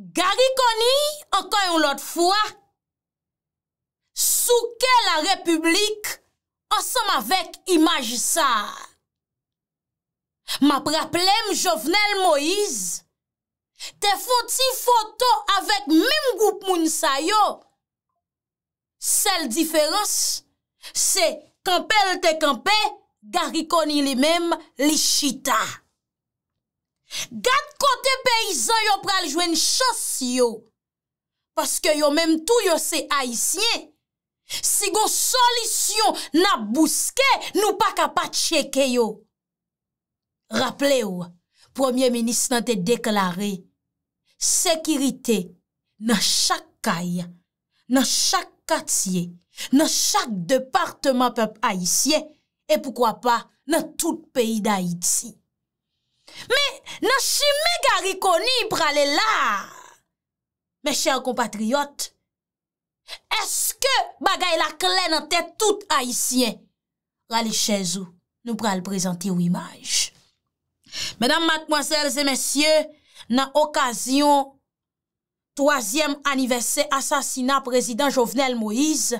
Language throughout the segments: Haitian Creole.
Gari koni, ankan yon lot fwa, souke la republik, an san ma vek imaj sa. Ma praplem, jovenel Moïse, te foti foto avek mim goup moun sa yo. Sel diferans, se kampe lte kampe, gari koni li mem li chita. Gat kote peyizan yo pral jwen chos yo, paske yo menm tou yo se Aisyen, sigon solisyon nan buske nou pa kapat cheke yo. Raple yo, Premier Ministre nan te deklare, sekirite nan chak kay, nan chak katye, nan chak departman pep Aisyen, e poukwa pa nan tout peyi da Aitsi. Me, nan shime gari koni prale la, me chèr kompatriyot, eske bagay la klen an tè tout haisyen, prale chèzou, nou prale prezante w imaj. Menam matmoazèl zè mesyè, nan okasyon, toazyèm anivesè asasina prezident Jovenel Moïse,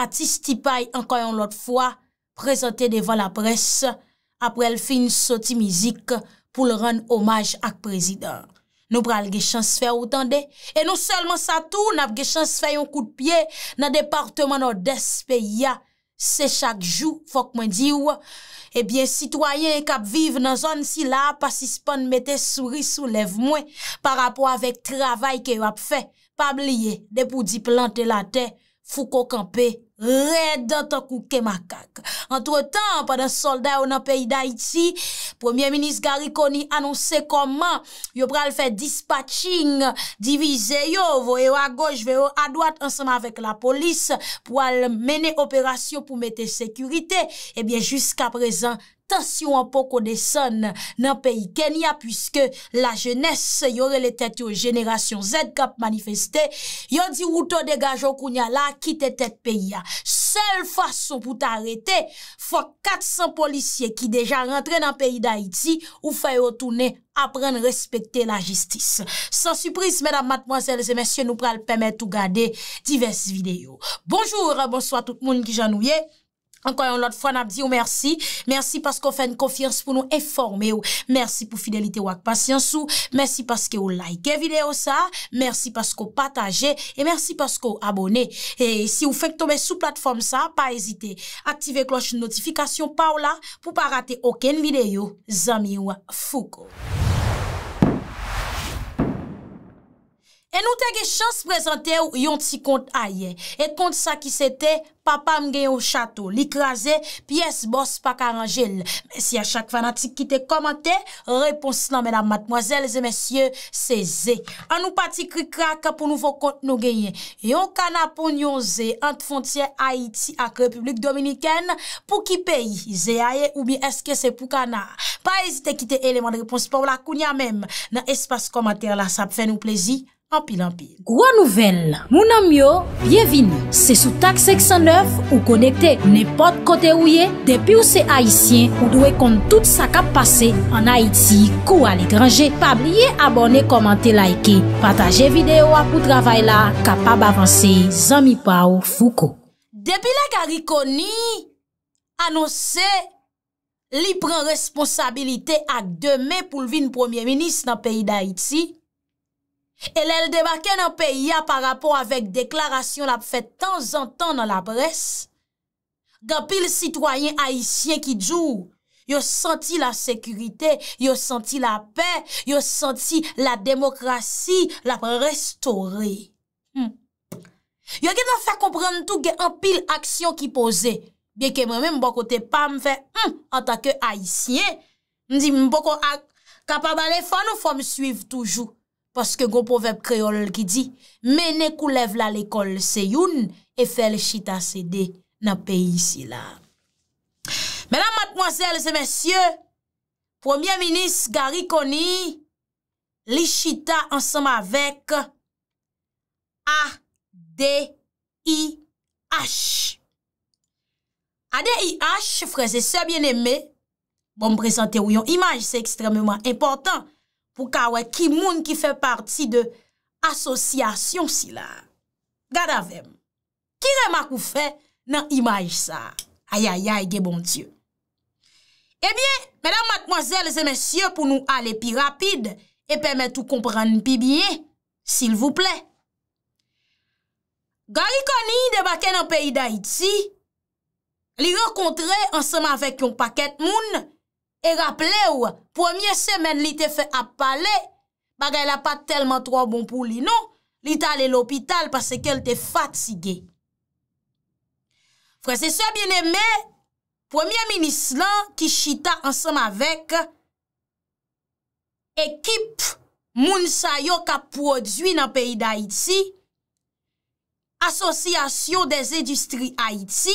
atistipay ankayon lot fwa, prezante devan la pres, aprel fin soti mizik, pou l ran omaj ak prezidor. Nou pral ge chans fe otan de, e nou selman sa tou, nap ge chans fe yon kout pye, nan departman o despe ya. Se chak jou, fok mwen di ou, ebyen sitwayen kap vive nan zon si la, pasis pan mette souri sou lev mwen, par apwa vek travay ke wap fe, pab liye, de pou di plante la te, fou ko kampe. Reda takou kemakak. Entre tan, padan solday ou nan peyi da iti, Premier Ministre Garikoni anonsè koman yo pral fè dispatching divize yo, voye yo a goj, veyo a doat, ansama vek la polis, pou al mene operasyon pou mette sekurite, ebyen eh jusqu'a prezant, Tansyon anpon kon deson nan peyi Kenya, pwiske la jenese yore le tete yo jenerasyon Z-Cup manifestè, yon di wouton degajon kounya la, kite tete peyi ya. Sel fason pou t'arete, fwa 400 polisye ki deja rentre nan peyi Daiti, ou faye otoune apren respektè la jistis. San suprise, medan matmozèl, zemesye nou pral peme tout gade, divers videyo. Bonjour, bonsoit tout moun ki janouye. Mwen, Ankwa yon lot fwa nap di ou mersi, mersi paske ou fèn konfians pou nou eforme ou, mersi pou fidelite wak pasyansou, mersi paske ou like videyo sa, mersi paske ou pataje, e mersi paske ou abone. E si ou fèk tome sou platform sa, pa ezite, aktive kloche notifikasyon pa ou la pou pa rate oken videyo, zami ou fuko. E nou te ge chans prezante ou yon ti kont a ye. E kont sa ki se te, papam genyo chato, likra ze, pi es bos pa karanjel. Si a chak fanatik ki te komante, repons nan menam matmoazel, zemesye, se ze. An nou pati krikra ka pou nouvo kont nou genye. Yon kana pon yon ze ant fontye Haiti ak Republik Dominiken pou ki peyi. Ze a ye ou bi eske se pou kana. Pa ezite ki te eleman repons pou la kounya mem. Nan espas komante la sa pfe nou plezi. Anpi, anpi. Gwa nouvel, mounan myo, byevini. Se sou tak 609 ou konekte nepot kote ouye, depi ou se Haitien ou dwe kont tout sa kap pase an Haiti kou al ekranje. Pabliye abone, komante, laike, pataje videyo apou travay la kapab avanse zami pa ou fouko. Depi la gari koni, anose li pran responsabilite ak deme pou lvin premier minis nan peyi d'Haïti, E lè lè demakè nan pe ya pa rapon avèk deklarasyon la pou fè tan zan tan nan la bres. Gè anpil sitwayen haisyen ki djou. Yo senti la sekurite, yo senti la pe, yo senti la demokrasi, la pou restore. Hmm. Yo gen nan fè komprende tou gè anpil aksyon ki pose. Bien ke mè mè mbo kote pa mfè, hmm, anta ke haisyen. Mdi mbo kote ak, kapa dan lè fwa nou fwa msuiv toujou. Paske goun povep kreol ki di, mene kou lev la l'ekol se youn, e fe l'chita sede nan pe yisi la. Mènam matmoazèl, zè mèsyè, Premier Ministre Gary Connie, l'ichita ansama vek, A-D-I-H. A-D-I-H, frèze, se bienemme, bon mpresentè ou yon imaj, se ekstremèman important, pou ka wè ki moun ki fè parti de asosyasyon si la. Gada vem, ki remak ou fè nan imaj sa? Ayayay, ge bon dieu. Ebyen, mèdam matmozèl zè mèsyè pou nou ale pi rapide, e pèmè tou kompran pi biye, sil voup lè. Gari koni debake nan peyi da iti, li rekontre ansèm avèk yon pakèt moun, E raple ou, pwemye semen li te fe ap pale, bagay la pa telman tro bon pou li nou, li ta ale l'opital pase ke l te fatige. Fwese sebyen eme, pwemye minis lan ki chita ansam avek ekip moun sayo ka prodwi nan peyi d'Haïti, asosyasyon de zedistri Haïti,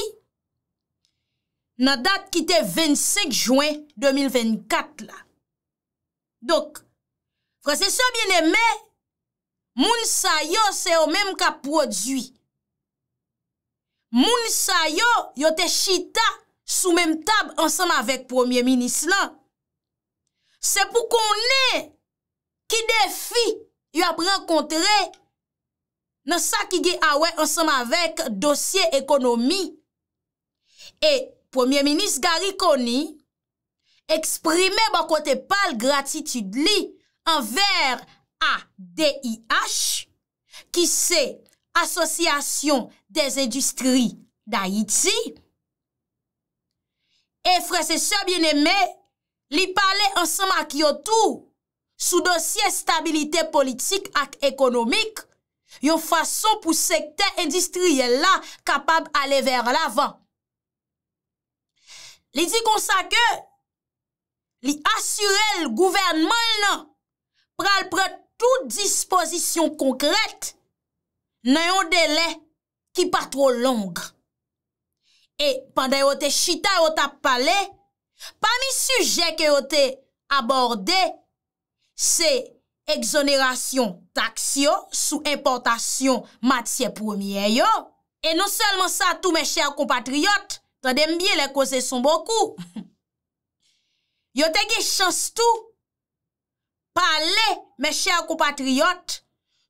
na dat ki te 25 juen 2024 la. Dok, frasesyon bien eme, moun sa yo se yo menm ka prodwi. Moun sa yo yo te chita sou menm tab ansan avèk premier minis lan. Se pou konen ki defi yo ap renkontere nan sa ki ge ah awèk ansan avèk dosye ekonomi e Premier-ministre Garikoni eksprime bakote pal gratitud li anver ADIH ki se Asosyasyon des Industri d'Haïti. E fre se se biene me li pale ansema ki yo tou sou dosye stabilite politik ak ekonomik yo fason pou sekte industriye la kapab ale ver lavan. li di konsa ke li asyre l gouvernman nan pral prat tout dispozisyon konkret nan yon dele ki patro longre. E pandan yote chita yote ap pale, pa mi sujek yote aborde se exonerasyon taksyon sou importasyon matye promiyen yo. E non selman sa tou men chèr kompatriyot, Tade mbiye le kose son bokou. Yo te ge chans tou pale me chè akou patriot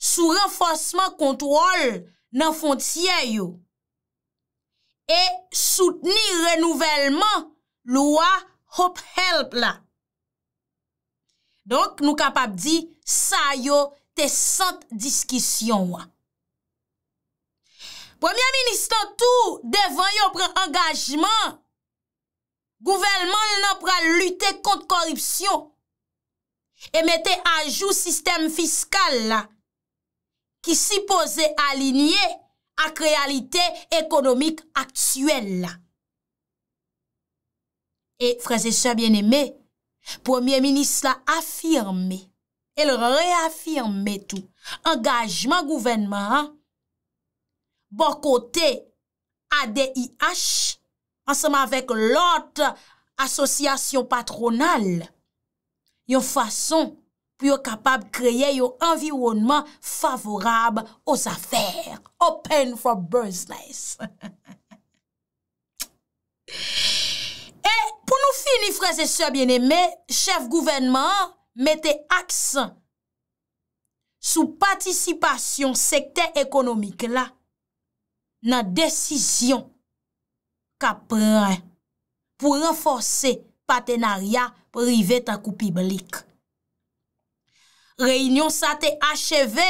sou renfosman kontrol nan fontien yo e soutni renouvellman lwa hop help la. Donk nou kapap di sa yo te sent diskisyon wak. Premier Ministre tout devan yon prè engagement. Gouvernement lè nan prè lute kont korripsyon. E mette ajou sistem fiskal la. Ki si pose alinye ak realite ekonomik aksuel la. E freze se bien eme, Premier Ministre la afirme. El reafirme tout. Engagement gouvernement ha. bon kote ADIH, ansama vek lot asosyasyon patronal, yon fason pou yo kapab kreye yon environman favorab os afer, open for business. E pou nou fini, frese se bieneme, chef gouvenman mette aksan sou patisipasyon sekte ekonomike la, nan desisyon ka pre pou renfose patenarya pou rive ta koupi blik. Reinyon sa te acheve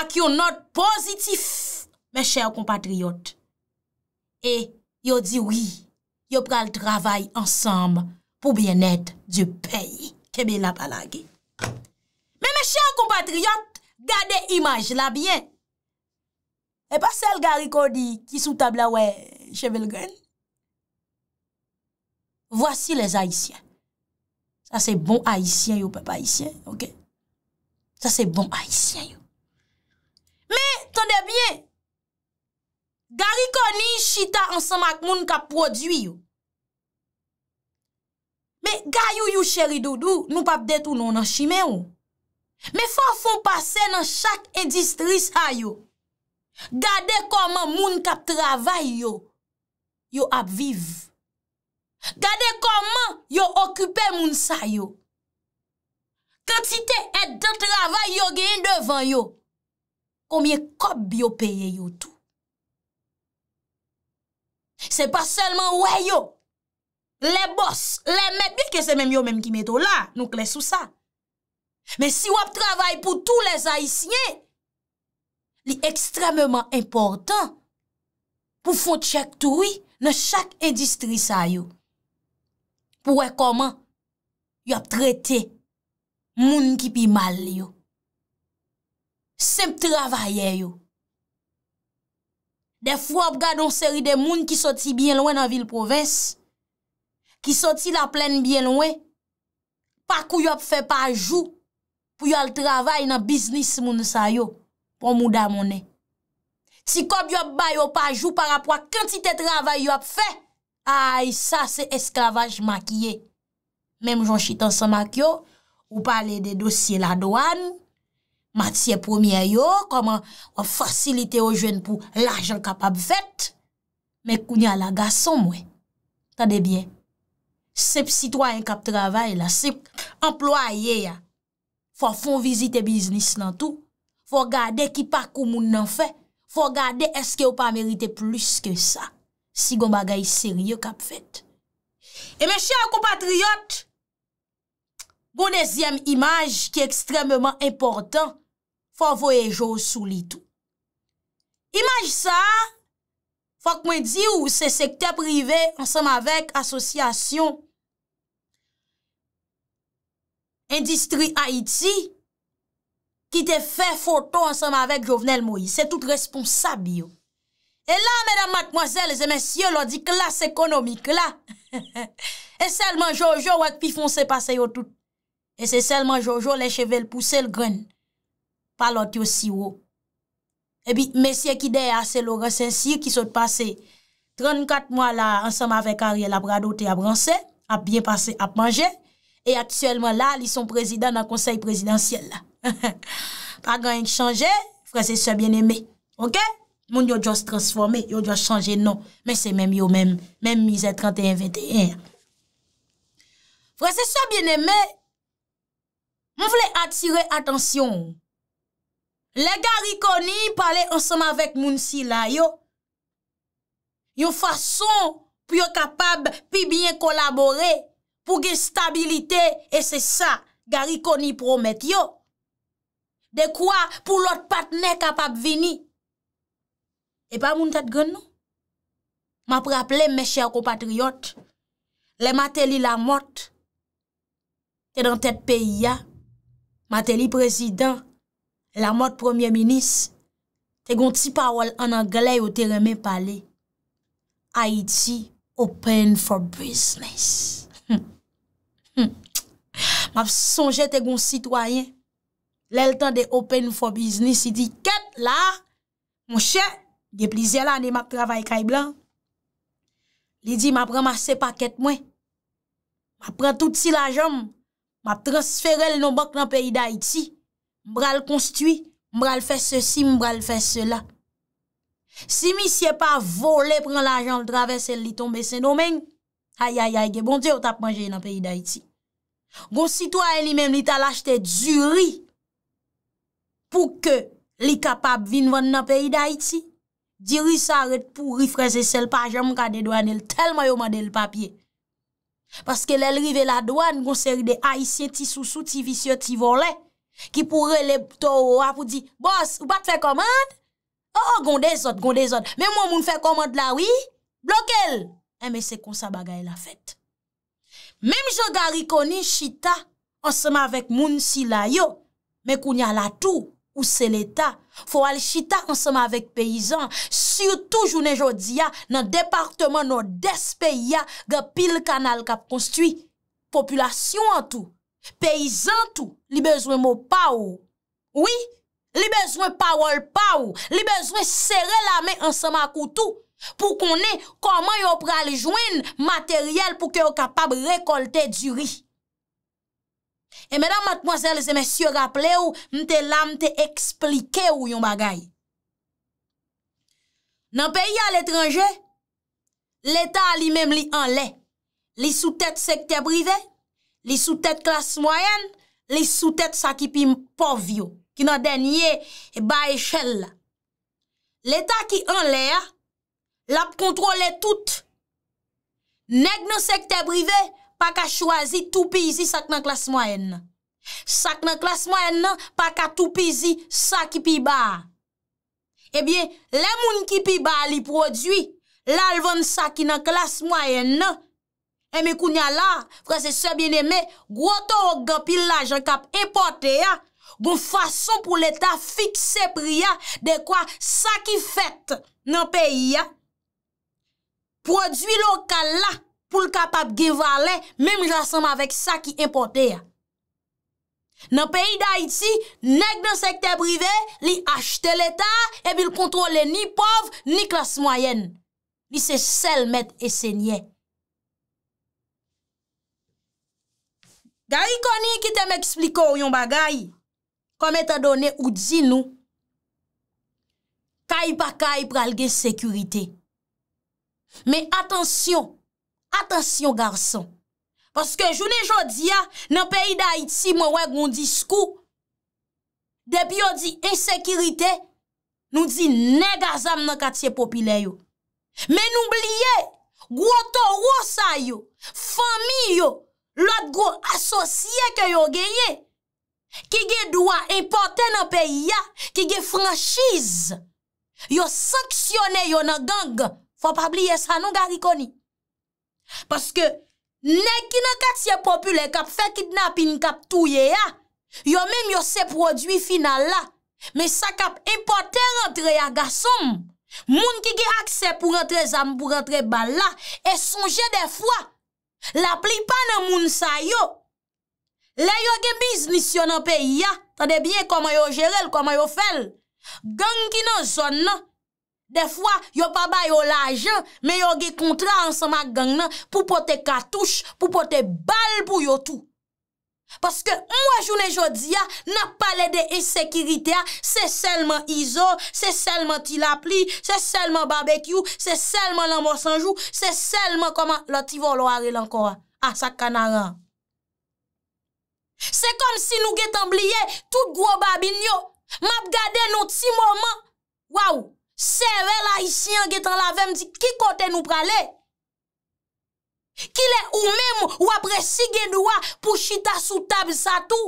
ak yo not pozitif, me chè ou kompatriot. E yo di wii, yo pral travay ansamb pou bienet du pey kebe la palagi. Me me chè ou kompatriot, gade imaj la bien E pa sel gari kodi ki sou tabla wè chevel gen. Vwasi les haisyen. Sa se bon haisyen yo, pe pa haisyen, ok? Sa se bon haisyen yo. Me, tonde bie, gari koni chita ansan mak moun ka prodwi yo. Me, gayo yo cheri dodo, nou pap detou non nan chimè yo. Me, fwa fon pase nan chak edistris a yo. Gade koman moun kap travay yo, yo ap viv. Gade koman yo okupe moun sa yo. Kantite et de travay yo genye devan yo, komye kob yo peye yo tou. Se pa selman we yo, le bos, le mebi, ke se menm yo menm ki meto la, nou klesou sa. Men si wap travay pou tou les aisyen, li ekstrememan importan pou fonte chek toui nan chak endistri sa yo. Pou wekoman, yop trete moun ki pi mal yo. Sem travaye yo. Defwap gade on seri de moun ki soti bien lwen nan vil provins, ki soti la plen bien lwen, pa kou yop fe pa jou pou yal travaye nan biznis moun sa yo. Pon mouda mounen. Si kob yop bayo pa jou par apwa kantite travay yop fe, ay sa se eskavaj makye. Mem joun chitan sa makyo, ou pale de dosye la doan, matye premier yo, koman wap fasilite yo jwen pou l'ajan kapap vet, me kounya la gasom we. Tade bien, sep sitwayen kap travay la, sep employe ya, fwa fon vizite biznis nan tou, fò gade ki pa kou moun nan fè, fò gade eske yo pa merite plus ke sa, si gom bagay serye kap fèt. E men chè an kompatriot, goun ezèm imaj ki ekstremman important, fò voyejo sou li tou. Imaj sa, fò kwen di ou se sektè privè, ansèm avèk asosyasyon Endistri Haïti, ki te fè foto ansèm avèk Jovenel Moïse, se tout responsab yo. E la, mèdam matmoazèl, se mèsyè lò di klas ekonomik, e selman Jojo wèk pi fonse pase yo tout, e se selman Jojo lè chevel pousse l'gren, palot yo si wò. E bi, mèsyè ki dey asè lò ren sènsir, ki sòt pase 34 mwa la ansèm avèk Ariel Abrado te abranse, ap bien pase ap manje, e atsyèlman la li son prezident nan konsey prezidentiel la. pa gan yon k chanje, fwese sou a bien eme, moun yon djo s transforme, yon djo chanje nou, men se menm yo menm, menm mi zè 31-21, fwese sou a bien eme, moun vle atire atensyon, le gari koni pale ansanm avèk moun si la yo, yon fason, pi yo kapab, pi bien kolaborè, pou gen stabilite, e se sa, gari koni promet yo, De kwa pou lot pat ne kapap vini? E pa moun tat gwen nou? Ma praple me chè akou patriyot. Le ma tè li la mot. Tè dan tèt peyi ya. Ma tè li prezident. La mot premier minis. Tè gon ti pawol an an glè yo tè remè pale. Haiti open for business. Hmm. Hmm. Ma sonje tè gon sitwayen. lè l tan de open for business, i di ket la, moun chè, ge plizè la ane mak travay kay blan, li di ma pran ma se paket mwen, ma pran tout si la jom, ma transfere l non bok nan peyi da iti, mbra l konstwi, mbra l fè se si, mbra l fè se la. Si mi si e pa vole, pran la jom l travay sel li tombe se nou men, hay hay hay, ge bon di ou tap manje nan peyi da iti. Gon si to a el li men, li ta l achete du ri, pou ke li kapap vin van nan peyi da iti, di risaret pou rifreze sel pajam ka de douan el tel mayo man el papye. Paske lel rive la douan, gonseri de aisyen ti sou sou ti visye ti volen, ki pou rele to ou apou di, bos, ou bat fe komand? Oh, oh, gonde zot, gonde zot, men moun moun fe komand la wi, bloke el, e men se kon sa bagay la fet. Mem joga rikoni chita, ansema vek moun si la yo, men koun ya la tou, Ou se neta, fwo al chita ansema vek peyizan, sio tou jounen jodi ya nan departman nou des peyi ya ga pil kanal kap konstwi. Populasyon an tou, peyizan tou, li bezwen mou pa ou. Oui, li bezwen pa ou al pa ou, li bezwen sere la men ansema koutou pou konen koman yo pral jwen materyel pou ke yo kapab rekolte di ri. E mèdam matmoazèl, zè mè syo rap lè ou, mè te lam te eksplike ou yon bagay. Nan peyi a l'étranjè, l'État li mèm li an lè. Li sou tèt sektè brive, li sou tèt klas mwayen, li sou tèt sa ki pi mpov yo, ki nan denye ba e chèl la. L'État ki an lè a, l'ap kontrole tout, neg nou sektè brive, pa ka chwazi toupizi sak nan klas mwoyen nan. Sak nan klas mwoyen nan, pa ka toupizi sak ki pi ba. Ebyen, le moun ki pi ba li prodwi, la lvan sak ki nan klas mwoyen nan. Eme kounya la, franse sebyen eme, gwo to o gwa pil la jan kap epote ya, bon fason pou leta fikse pri ya, de kwa sak ki fet nan peyi ya. Prodwi lokal la, pou l kapap geva le, mem jasama vek sa ki importe ya. Nan peyi da iti, neg nan sekte brive, li achte l eta, e bil kontrole ni pov, ni klas moyen. Li se sel met esenye. Gari koni ki te me ekspliko ou yon bagay, kom etadone ou di nou, kay pa kay pralge sekurite. Me atansyon, Atensyon garson. Paske jounen jodi ya, nan peyi da Haiti mwen wek mwen diskou. Depi yon di insekirite, nou di ne gazam nan katye popile yo. Men oubliye, gwo to wosa yo, fami yo, lot gwo asosye ke yon genye. Ki ge dwa importe nan peyi ya, ki ge franchise. Yo sanksyone yo nan gang, fwa pabliye sa nou gari koni. Paske, nek ki nan kakse popule kap fe kidnapin kap touye ya, yo menm yo se prodwi final la, me sa kap impote rentre ya gasom, moun ki ki akse pou rentre zanm pou rentre bala, e sonje defwa, la plipan an moun sayo, le yo gen biznis yo nan peyi ya, tan debyen koman yo jerel, koman yo fel, genk ki nan zon nan, De fwa, yo pa bay yo lajen, me yo ge kontra ansama gang nan pou pote katouche, pou pote bal pou yo tou. Paske, mwen jounen jodi ya, nan palede e sekirite ya, se selman izo, se selman tilap li, se selman babekyou, se selman lambo sanjou, se selman koman loti volo are lan kora, asak kanara. Se kon si nou ge tambliye, tout gro babin yo, map gade nou ti mouman, wawou, Seve la isi an getan la ve mdi ki kote nou prale? Ki le ou mem ou apresi gen do a pou chita sou tab satou?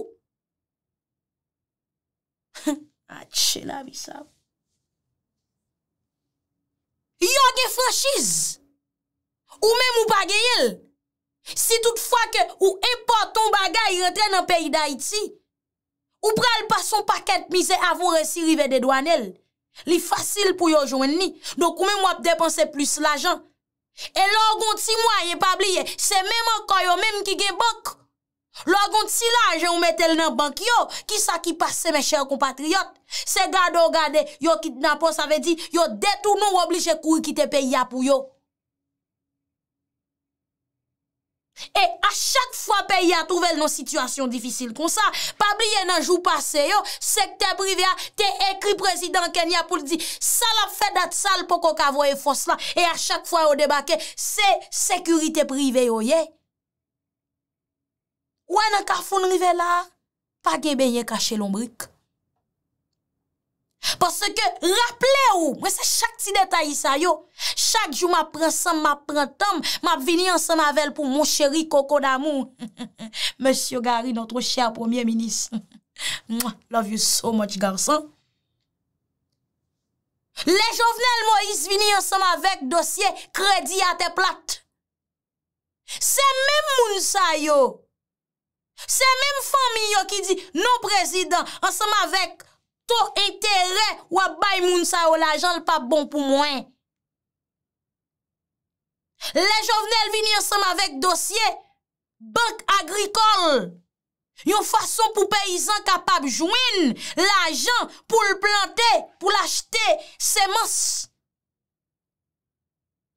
Atche la bisav. Yo gen fwanshiz? Ou mem ou bagayel? Si tout fwa ke ou epor ton bagay reten an peyi da iti, ou pral pa son paket mize avon resi rive de douan el? Li fasil pou yo jwen ni, do koumen wap depanse plus l'ajan. E logon ti mwa ye pabliye, se mèman kwa yo mèm ki gen bank. Logon ti l'ajan ou metel nan bank yo, ki sa ki pase mè chèl kompatriyot. Se gado gade, yo kit napos avè di, yo detou nou wabliye koui ki te peyi apou yo. E a chak fwa peye a touvel nan situasyon difisil kon sa, pa bliye nan jou pase yo, sekte prive a, te ekri prezident Kenya pou li di, sal ap fedat sal poko kavoye fos la, e a chak fwa yo debake, se sekurite prive yo ye. Ou an akafoun rive la, pa gebeye kache lombrik. Parce que, rappelez-vous, moi, c'est chaque petit détail, ça, yo. Chaque jour, ma prince, ma printemps, m'a vini en somme avelle pour mon chéri Coco Damou. Monsieur Gary, notre cher premier ministre. Moi, love you so much, garçon. Les jovenels, moi, ils vini en somme avelle dossier crédit à tes plates. C'est même moun, ça, yo. C'est même famille, yo, qui dit non, président, en somme avelle. To interè wap bay moun sa bon yo non. la jan l pa bon pou mwen. Le jovnel vinye ansem avèk dosye bank agrikol. Yon fason pou peyizan kapab jwine la jan pou l plante, pou l achete semanse.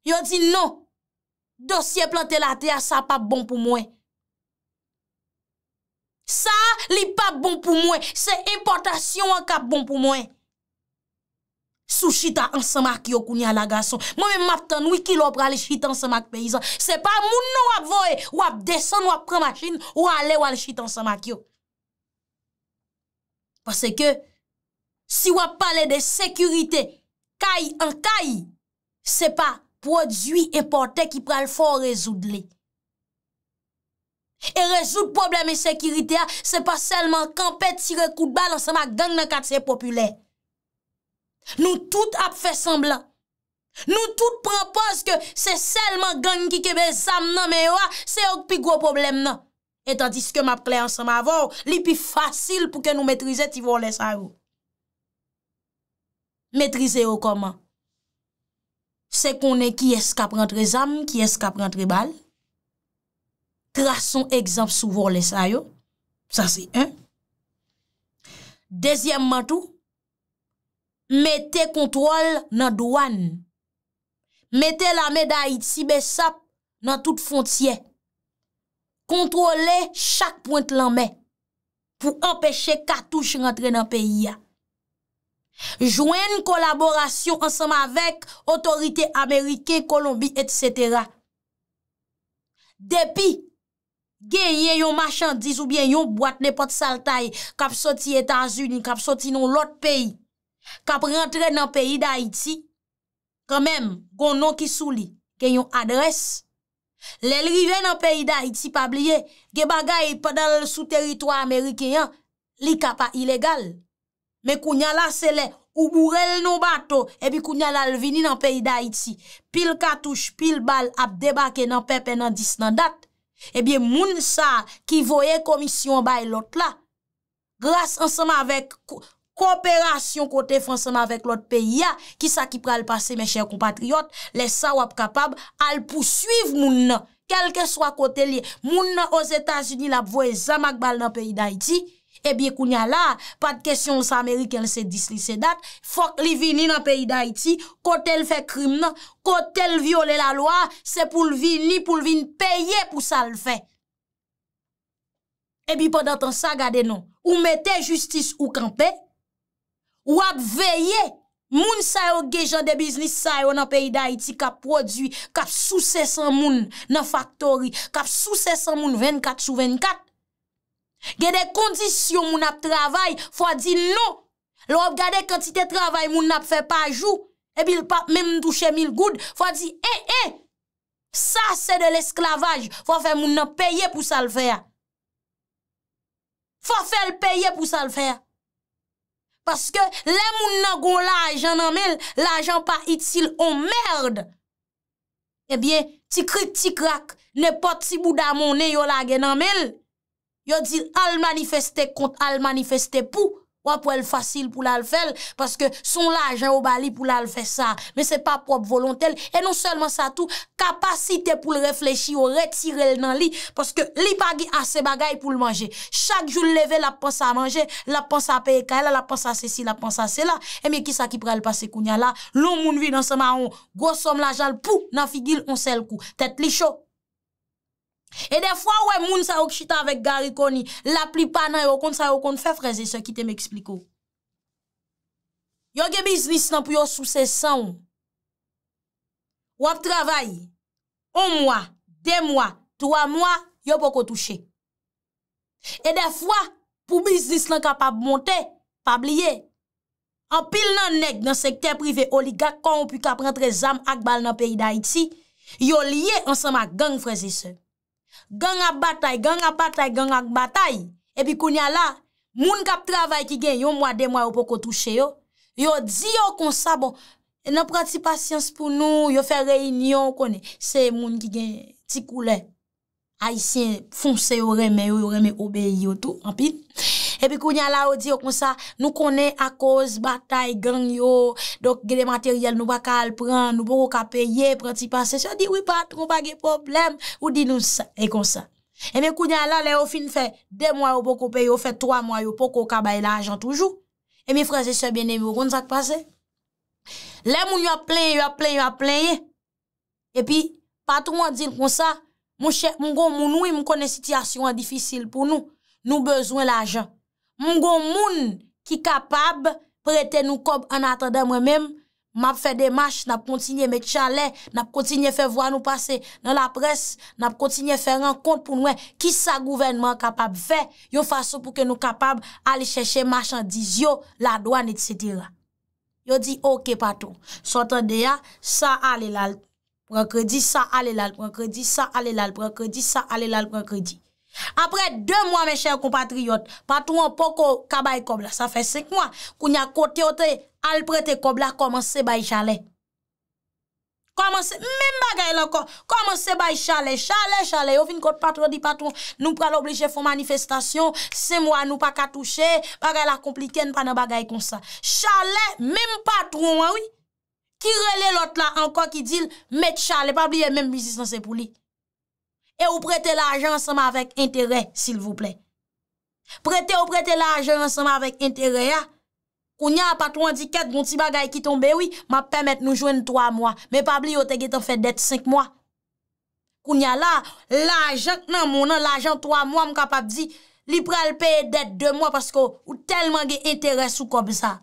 Yon di non, dosye plante la te a sa pa bon pou mwen. Sa li pa bon pou mwen, se importasyon wak ap bon pou mwen. Sou chita ansamak yo koun ya lagason. Mwen me map tan wikil wap prale chita ansamak peyizan. Se pa moun nou wap voe, wap desen wap premachin, wap ale wale chita ansamak yo. Pase ke si wap pale de sekurite kay an kay, se pa prodjwi importe ki prale for rezoud li. E rezout problem e sekirite a, se pa selman kanpe tire kout bal anseman gany nan katse populè. Nou tout ap fè semblan. Nou tout propos ke se selman gany ki kebe zam nan me yo a, se ok pi gwo problem nan. Etan diske map kli anseman avon, li pi fasil pou ke nou metrize ti vou lè san yo. Metrize yo koman. Se konen ki eskap rentre zam, ki eskap rentre bal. rason egzamp souvor lè sa yo. Sa se yon. Dezyemman tou, metè kontrol nan douan. Metè la medayit sibe sap nan tout fontye. Kontrole chak point lanme pou empèche katouche rentre nan peyi ya. Jouen konlaborasyon ansama vek otorite Amerike, Kolombi, etc. Depi Genye yon machandiz ou bien yon boat ne pot saltay, kap soti etan zuni, kap soti nou lot peyi, kap rentre nan peyi da iti, kamem, goun nou ki sou li, gen yon adres. Lel rive nan peyi da iti, pabliye, ge bagay pa dal sou teritwa Amerikeyan, li ka pa ilegal. Me kounyala sele, oubourel nou bato, ebi kounyala alvini nan peyi da iti, pil katouj, pil bal, ap debake nan pepe nan dis nan dat, Ebyen eh moun sa ki voye komisyon bay lot la Gras ansama avèk koopèrasyon kotef ansama avèk lot peyi ya Ki sa ki pral pase mè chèr kompatriot Le sa wap kapab al pousuiv moun nan Kelke swa kote li Moun nan os Etasunil ap voye zamak bal nan peyi da iti Ebi kounya la, pat kesyon sa Ameriken se disli se dat, fok li vi ni nan peyi da iti, kote l fe krim nan, kote l viole la loa, se pou l vi ni pou l vi eh n peye pou sa l fe. Ebi pa datan sa gade nan, ou mette justice ou kampe, ou ap veye, moun sa yo gejan de biznis sa yo nan peyi da iti, kap prodwi, kap soucesan moun nan faktori, kap soucesan moun 24 sou 24, Gede kondisyon moun ap travay, fwa di nou. Lop gade kantite travay moun ap fe pa jou, ebi l pa mèm touche mil goud, fwa di e, e. Eh, sa eh, se de l esklavaj, fwa fe moun ap peye pou sa l fè ya. Fwa fe l peye pou sa l fè ya. Paske lè moun nan goun la ajan nan mèl, la ajan pa itil on mèrd. Ebiye, eh ti krik ti krak, ne pot ti bouda moun e yo la gen nan mèl. yo di al manifeste kont al manifeste pou, wap wèl fasil pou lal fèl, paske son la jen ou bali pou lal fè sa, men se pa prop volontel, e non selman sa tou, kapasite pou l reflechi ou retirel nan li, paske li bagi ase bagay pou l manje, chak joul leve la panse a manje, la panse a peye ka, la panse a se si, la panse a se la, e men ki sa ki prel pase kounya la, lon moun vi nan se maron, gosom la jen pou nan figil on sel kou, tet li chou, E defwa wè moun sa ok chita avèk gari koni, la pli pa nan yon kont sa yon kont fè freze se ki te mè ekspliko. Yon ge biznis nan pou yon soucesan, wap travay, 1 mwa, 2 mwa, 3 mwa, yon pou kotouche. E defwa pou biznis nan kapab monte, pabliye, an pil nan neg nan sekte privè oliga kon pou kap rentre zam ak bal nan peyi da iti, yon liye ansama gang freze se. Gang ap batay, gang ap batay, gang ap batay, ebi konya la, moun kap travay ki gen, yo mwa de mwa yo pou ko touche yo. Yo di yo kon sa bon, e nan prati pasyans pou nou, yo fe reinyon kon, se moun ki gen ti koule, aisyen fonse yo reme, yo reme obe yo tou, anpil. E pi kounyan la ou di yo kon sa, nou konen a koz batay gen yo, dok gede materyel nou bakal pren, nou bo yo ka peye, prenti pase. Se yo di, wipat, nou bagye problem, ou di nou se, e kon sa. E mi kounyan la, le yo fin fe, de mwayo bo ko peye, yo fe 3 mwayo, bo ko ka baye la ajan toujou. E mi freze se biene mi, yo kon sa k'pase. Le moun yo apleye, yo apleye, yo apleye. E pi, patrou an di yo kon sa, moun konen sityasyon an difisil pou nou, nou bezwen la ajan. Moun goun moun ki kapab prete nou kob an atade mwen menm, map fe demache, nap kontinye met chale, nap kontinye fe vwa nou pase nan la pres, nap kontinye fe renkont pou nouen, ki sa gouvenman kapab fe, yo faso pou ke nou kapab ali cheshe machandiz yo, la douan et setira. Yo di, ok pato, sotan de ya, sa ale lal, pou an kredi, sa ale lal, pou an kredi, sa ale lal, pou an kredi, sa ale lal, pou an kredi. apre 2 mwa men chè yon kompatriyot patrou an poko kaba yon kob la sa fè sèk mwa koun ya kote ote al prete kob la komanse bay chale komanse mèm bagay lanko komanse bay chale chale chale yo fin kote patrou di patrou nou pral oblije fon manifestasyon se mwa nou pa katouche bagay la komplike nou pa nan bagay kon sa chale mèm patrou an wè ki rele lot la anko ki dil met chale pa bli yon mèm mizis nan se pou li E ou prete l'agen seman vek entere, s'il vous plè. Prete ou prete l'agen seman vek entere ya. Kounya a patou an di ket, gonti bagay ki ton bewi, ma pèmèt nou jwen 3 mwa. Me pabli yo te getan fè det 5 mwa. Kounya la, l'agen nan mounan, l'agen 3 mwa, m kapap di, li prel pe det 2 mwa, pasko ou telman ge entere sou kobisa.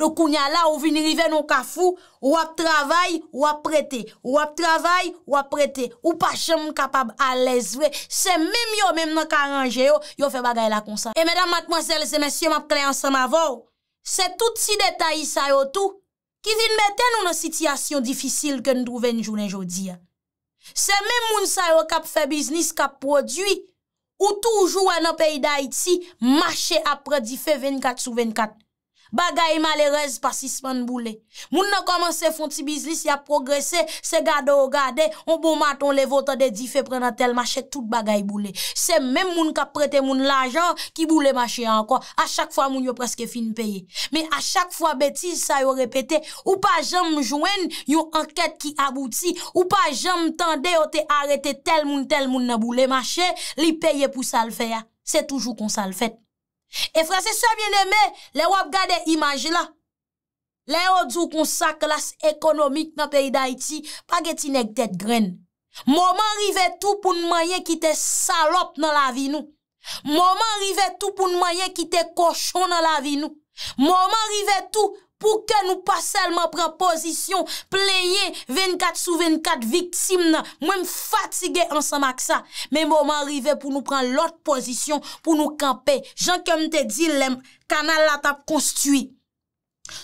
do kounya la ou vini rive nou ka fou, ou ap travay, ou ap prete, ou ap travay, ou ap prete, ou pa chèm kapab alèz vwe, se mèm yo mèm nan ka range yo, yo fè bagay la konsan. E mèdam mat mwen sèl se mèsyèm ap klèyansan ma vò, se tout si detayi sa yo tou, ki vin mèten nou nan sitiyasyon difisil ke nou drouve njounen jodi ya. Se mèm moun sa yo kap fè biznis, kap prodwi, ou toujou an ap pey da iti, mâche ap prodifè 24 sou 24. Bagay malerez pa 6 man boule. Moun nan koman se fon ti bizlis, ya progresè, se gade o gade, on bon maton le votade, di fe prena tel machè, tout bagay boule. Se men moun ka prete moun lajan, ki boule machè anko. A chak fwa moun yo preske fin peye. Me a chak fwa betiz, sa yo repete, ou pa jem jwen, yon anket ki abouti, ou pa jem tende yo te arete, tel moun tel moun nan boule machè, li peye pou sal fè ya. Se toujou kon sal fèt. E franse sebyen deme le wap gade imaj la Le yo djou kon sa klas ekonomik nan peyi da iti Pag eti nek det gren Moman rive tou pou nmanye ki te salop nan la vi nou Moman rive tou pou nmanye ki te koshon nan la vi nou Moman rive tou pou ke nou pa selman pren pozisyon, pleye 24 sou 24 viktim nan, mwen fatige ansan mak sa, men mouman rive pou nou pren lot pozisyon, pou nou kampe, jan kem te dilem, kanal la tap konstuy.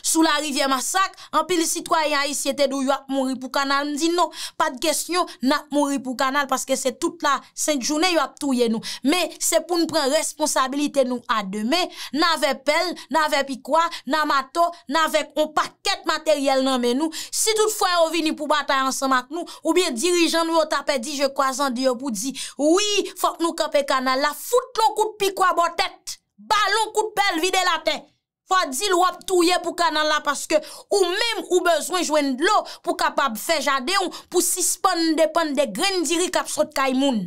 Sou la rivye masak, an pi li sitwoyen a isyete do yo ap mori pou kanal, mdi nou, pa de kesnyo, na ap mori pou kanal, paske se tout la sènt jounè yo ap touye nou, me se pou nou pren responsabilite nou ademe, na ve pel, na ve pikwa, na mato, na ve on paket materyel nan men nou, si tout fwa yo vini pou batay ansan mak nou, ou bien dirijan nou yo tape di je kwa zan di yo pou di, oui, fok nou kape kanal la, foute loun kout pikwa botet, ba loun kout pel vide la ten. Fwa di l wap touye pou kanan la paske ou mem ou bezwen jwen lo pou kapab fe jade yon pou sispan de pan de gren diri kap sot kay moun.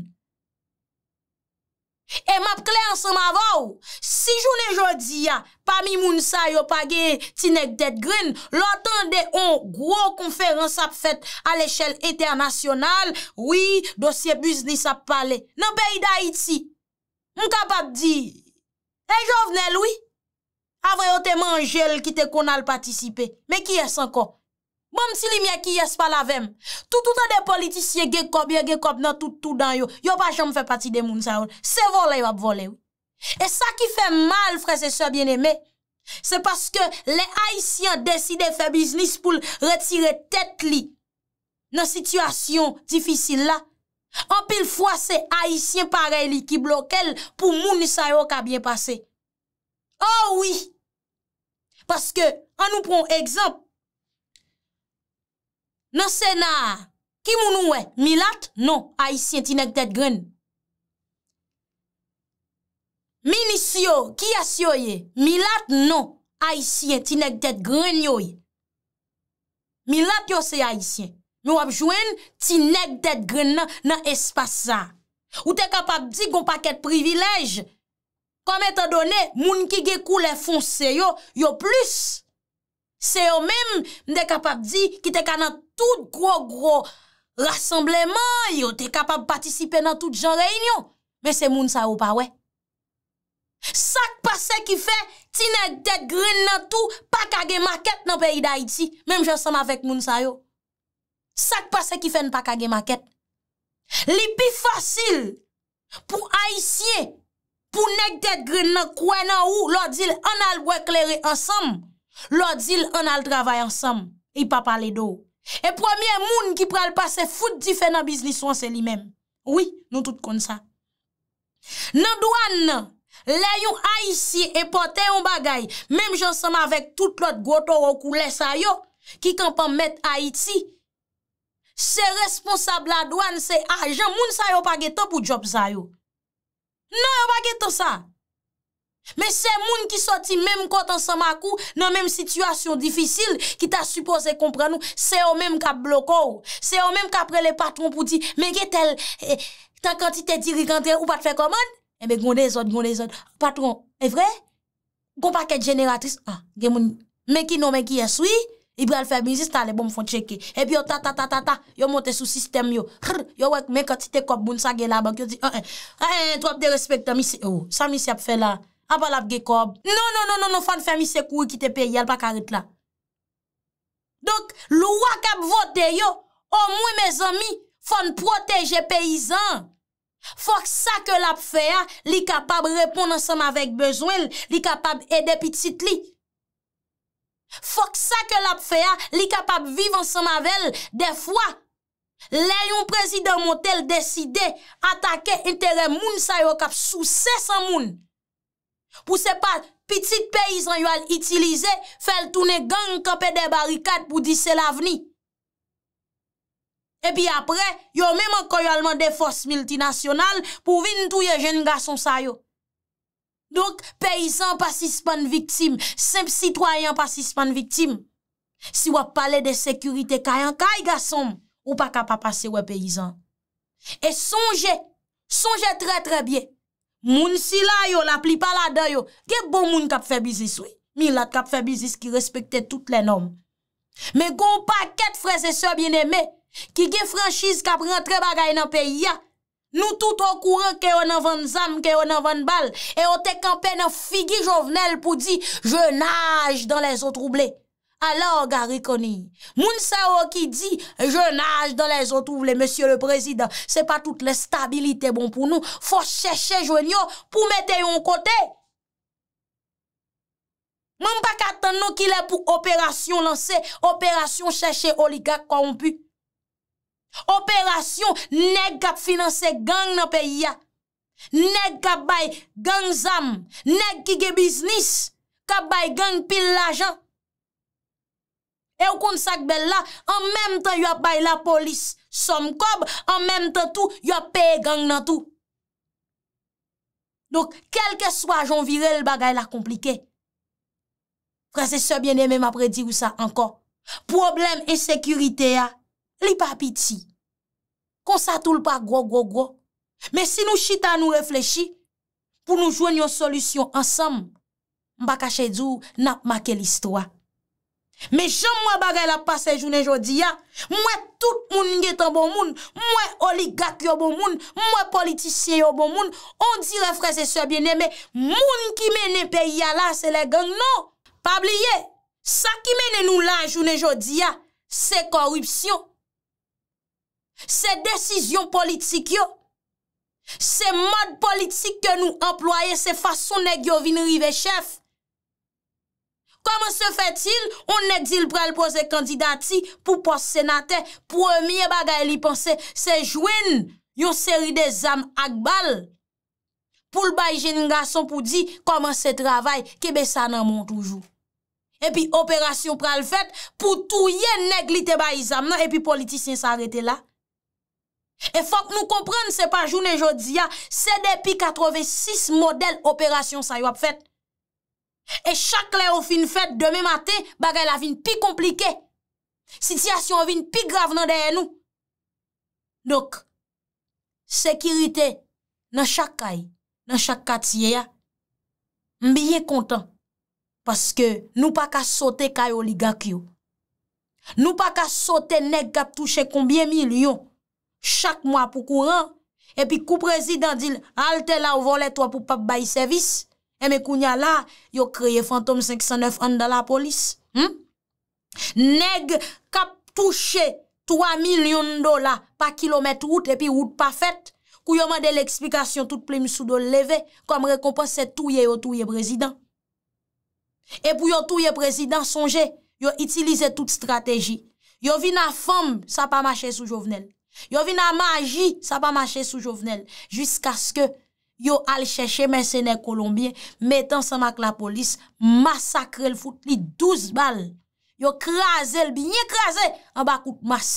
E map kli anson ma vaw, si joun e jodi ya, pa mi moun sa yo page tinek det gren, l watan de yon gwo konferans ap fet al eshel eternasyonal, wii dosye biznis ap pale. Nan pe yi da iti, mou kapab di, e jovnel wii, Avre yo te manjel ki te konal patisipe. Me ki yes anko. Bon msi li miye ki yes palavem. Tout an de politisye ge kop, yo ge kop nan tout tout dan yo. Yo pa jom fe pati de moun sa yon. Se volay wap volay. E sa ki fe mal, frese so bieneme, se paske le Haitien deside fe biznis pou l retire tet li nan situasyon difisil la. An pil fwa se Haitien pareli ki blokel pou moun sa yon ka bien pase. Oh oui, paske an nou proun ekzamp, nan senar, ki moun ouwe, milat, non, haisyen tinek det gren. Minisyyo, kiyasyoye, milat, non, haisyen tinek det gren yoye. Milat yo se haisyen, nou apjwen, tinek det gren nan espasa. Ou te kapap di goun paket privilej, ou te kapap di goun paket privilej, Kwa mè tan donè, moun ki ge kou le fon se yo, yo plus. Se yo mèm mdè kapab di ki te ka nan tout gro gro rassembleman yo, te kapab patisipe nan tout jan reynyon. Mè se moun sa yo pa wè. Sak pa se ki fe, ti ne degrin nan tout pakage maket nan peyi da iti. Mèm jè som avèk moun sa yo. Sak pa se ki fe n'pakage maket. Li pi fasil pou aisyen, pou nek det gri nan kwen nan ou, lor dil an al wekleri ansam, lor dil an al travay ansam, e pa pale do. E premier moun ki pral pase foute di fe nan biznis wan se li men. Oui, nou tout kon sa. Nan douan nan, le yon a yisi e pote yon bagay, mem jonsama vek tout lot goto roku le sayo, ki kan pa met a iti, se responsable la douan se a jan moun sayo page top ou job sayo. Non, yon pa gen ton sa. Men se moun ki soti, menm kontan san makou, nan menm situasyon difisil, ki ta supose kompran nou, se yon menm ka bloko ou. Se yon menm ka prele patron pou di, men gen tel, tan kantite diri kandre ou pat fe komon, e men gonde zot, gonde zot. Patron, e vre? Gon pa ket jeneratris? Ah, gen moun, men ki non, men ki yes, oui? Ibra al-femizis tal e bom foun cheke. E bè yo ta ta ta ta ta yo mante sou sistem yo. Yo wèk men koti te kop bun sa gè laban. Kyo di aen aen ah, aen aen. Twop de respect amise. O, oh, samise ap fé ah, la. A pa lab gè kop. Nononononon. Non, non, fane femise kou kite pe. Yal pa karit la. Dok, lwak ap vote yo. O mwen mez ami fane protege peizan. Fòk sa ke lab fè ya. Li kapab repoun ansen avèk bezwen. Li kapab edè piti sit li. Fok sa ke lap feya li kapap vivan san mavel, de fwa, le yon prezident motel deside atake entere moun sayo kap sou sesan moun. Pou se pa, pitit peyizan yon al itilize, fel toune gang kapè de barikat pou disel avni. E pi apre, yon mèman koyalman de fos multinasyonal pou vin touye jen nga son sayo. Donk, peyizan pa sispan viktim, semp sitwayan pa sispan viktim. Si wap pale de sekurite kayan, kay gasom ou pa kapapase wap peyizan. E sonje, sonje tre tre bie. Moun sila yo, la pli pala de yo, ge bon moun kap fe bizis we. Milat kap fe bizis ki respekte tout le nom. Me goun pa ket freze so bieneme, ki ge franchise kap rentre bagay nan peyi ya. Nou tout ou koure ke ou nan van zam, ke ou nan van bal, e ou te kampe nan figi jovenel pou di, je nage dan le zotrouble. A la ou garikoni. Moun sa ou ki di, je nage dan le zotrouble, monsye le prezident, se pa tout le stabilite bon pou nou, fò se chèche joen yo pou mette yon kote. Moun pa katan nou ki le pou operasyon lanse, operasyon chèche oliga kwa ou pwik. Operasyon, neg kap finanse gang nan peyi ya Neg kap bay gang zam Neg ki ge biznis Kap bay gang pil la jan E w kon sak bel la An menm tan yo ap bay la polis Som kob, an menm tan tou Yo ap pay gang nan tou Donk, kelke swajon virel bagay la komplike Prese sebyen e menm apre di ou sa anko Problem e sekurite ya li pa piti, kon sa toul pa gwo gwo gwo, men si nou chita nou reflechi, pou nou jwen yon solusyon ansam, mba kache djou nap make l'istwa. Men jom mwen bagay la pase jounen jodi ya, mwen tout moun ngetan bon moun, mwen oligak yo bon moun, mwen politisyen yo bon moun, on di refrese se biene, men moun ki mene peyi ya la se le geng non. Pa bliye, sa ki mene nou la jounen jodi ya, se korupsyon, Se desisyon politik yo, se mod politik ke nou employe, se fason nek yo vin rive chef. Koman se fetil, ou nek dil pral pose kandidati pou pos senate, pou emye bagay li pense, se jwen yon seri de zam ak bal, pou l bay jenil gason pou di koman se travay, kebe sa nan moun toujou. E pi operasyon pral fet, pou tou yen nek li te bay zam nan e pi politisyen sa arete la. E fok nou kompren se pa jounen jodi ya, se depi 86 model operasyon sa yo ap fet. E chak le ou fin fet, deme maten, bagay la vin pi komplike. Sityasyon vin pi grav nan deye nou. Dok, sekirite nan chak kay, nan chak katye ya, mbiye kontan, paske nou pa ka sote kay oligak yo. Nou pa ka sote nek gap touche kombye mil yo, chak mwa pou kou ran, epi kou prezident dil, halte la ou vole to pou pap bayi servis, eme kou nya la, yo kreye fantom 509 an da la polis. Hmm? Neg kap touche, 3 milyon dola, pa kilomet route epi route pa fèt, kou yo mande l'ekspikasyon tout plim sou do leve, kom rekompense touye yo touye prezident. Epi yo touye prezident sonje, yo itilize tout strategi, yo vina fam sa pa mache sou jovenel. Yo vi nan maji, sa pa mache sou jovenel, jisk aske yo al chèche mèsenè kolombien, metan sa ma k la polis, masakre l foute li 12 bal. Yo krasè l bi, nye krasè, an bakout mas.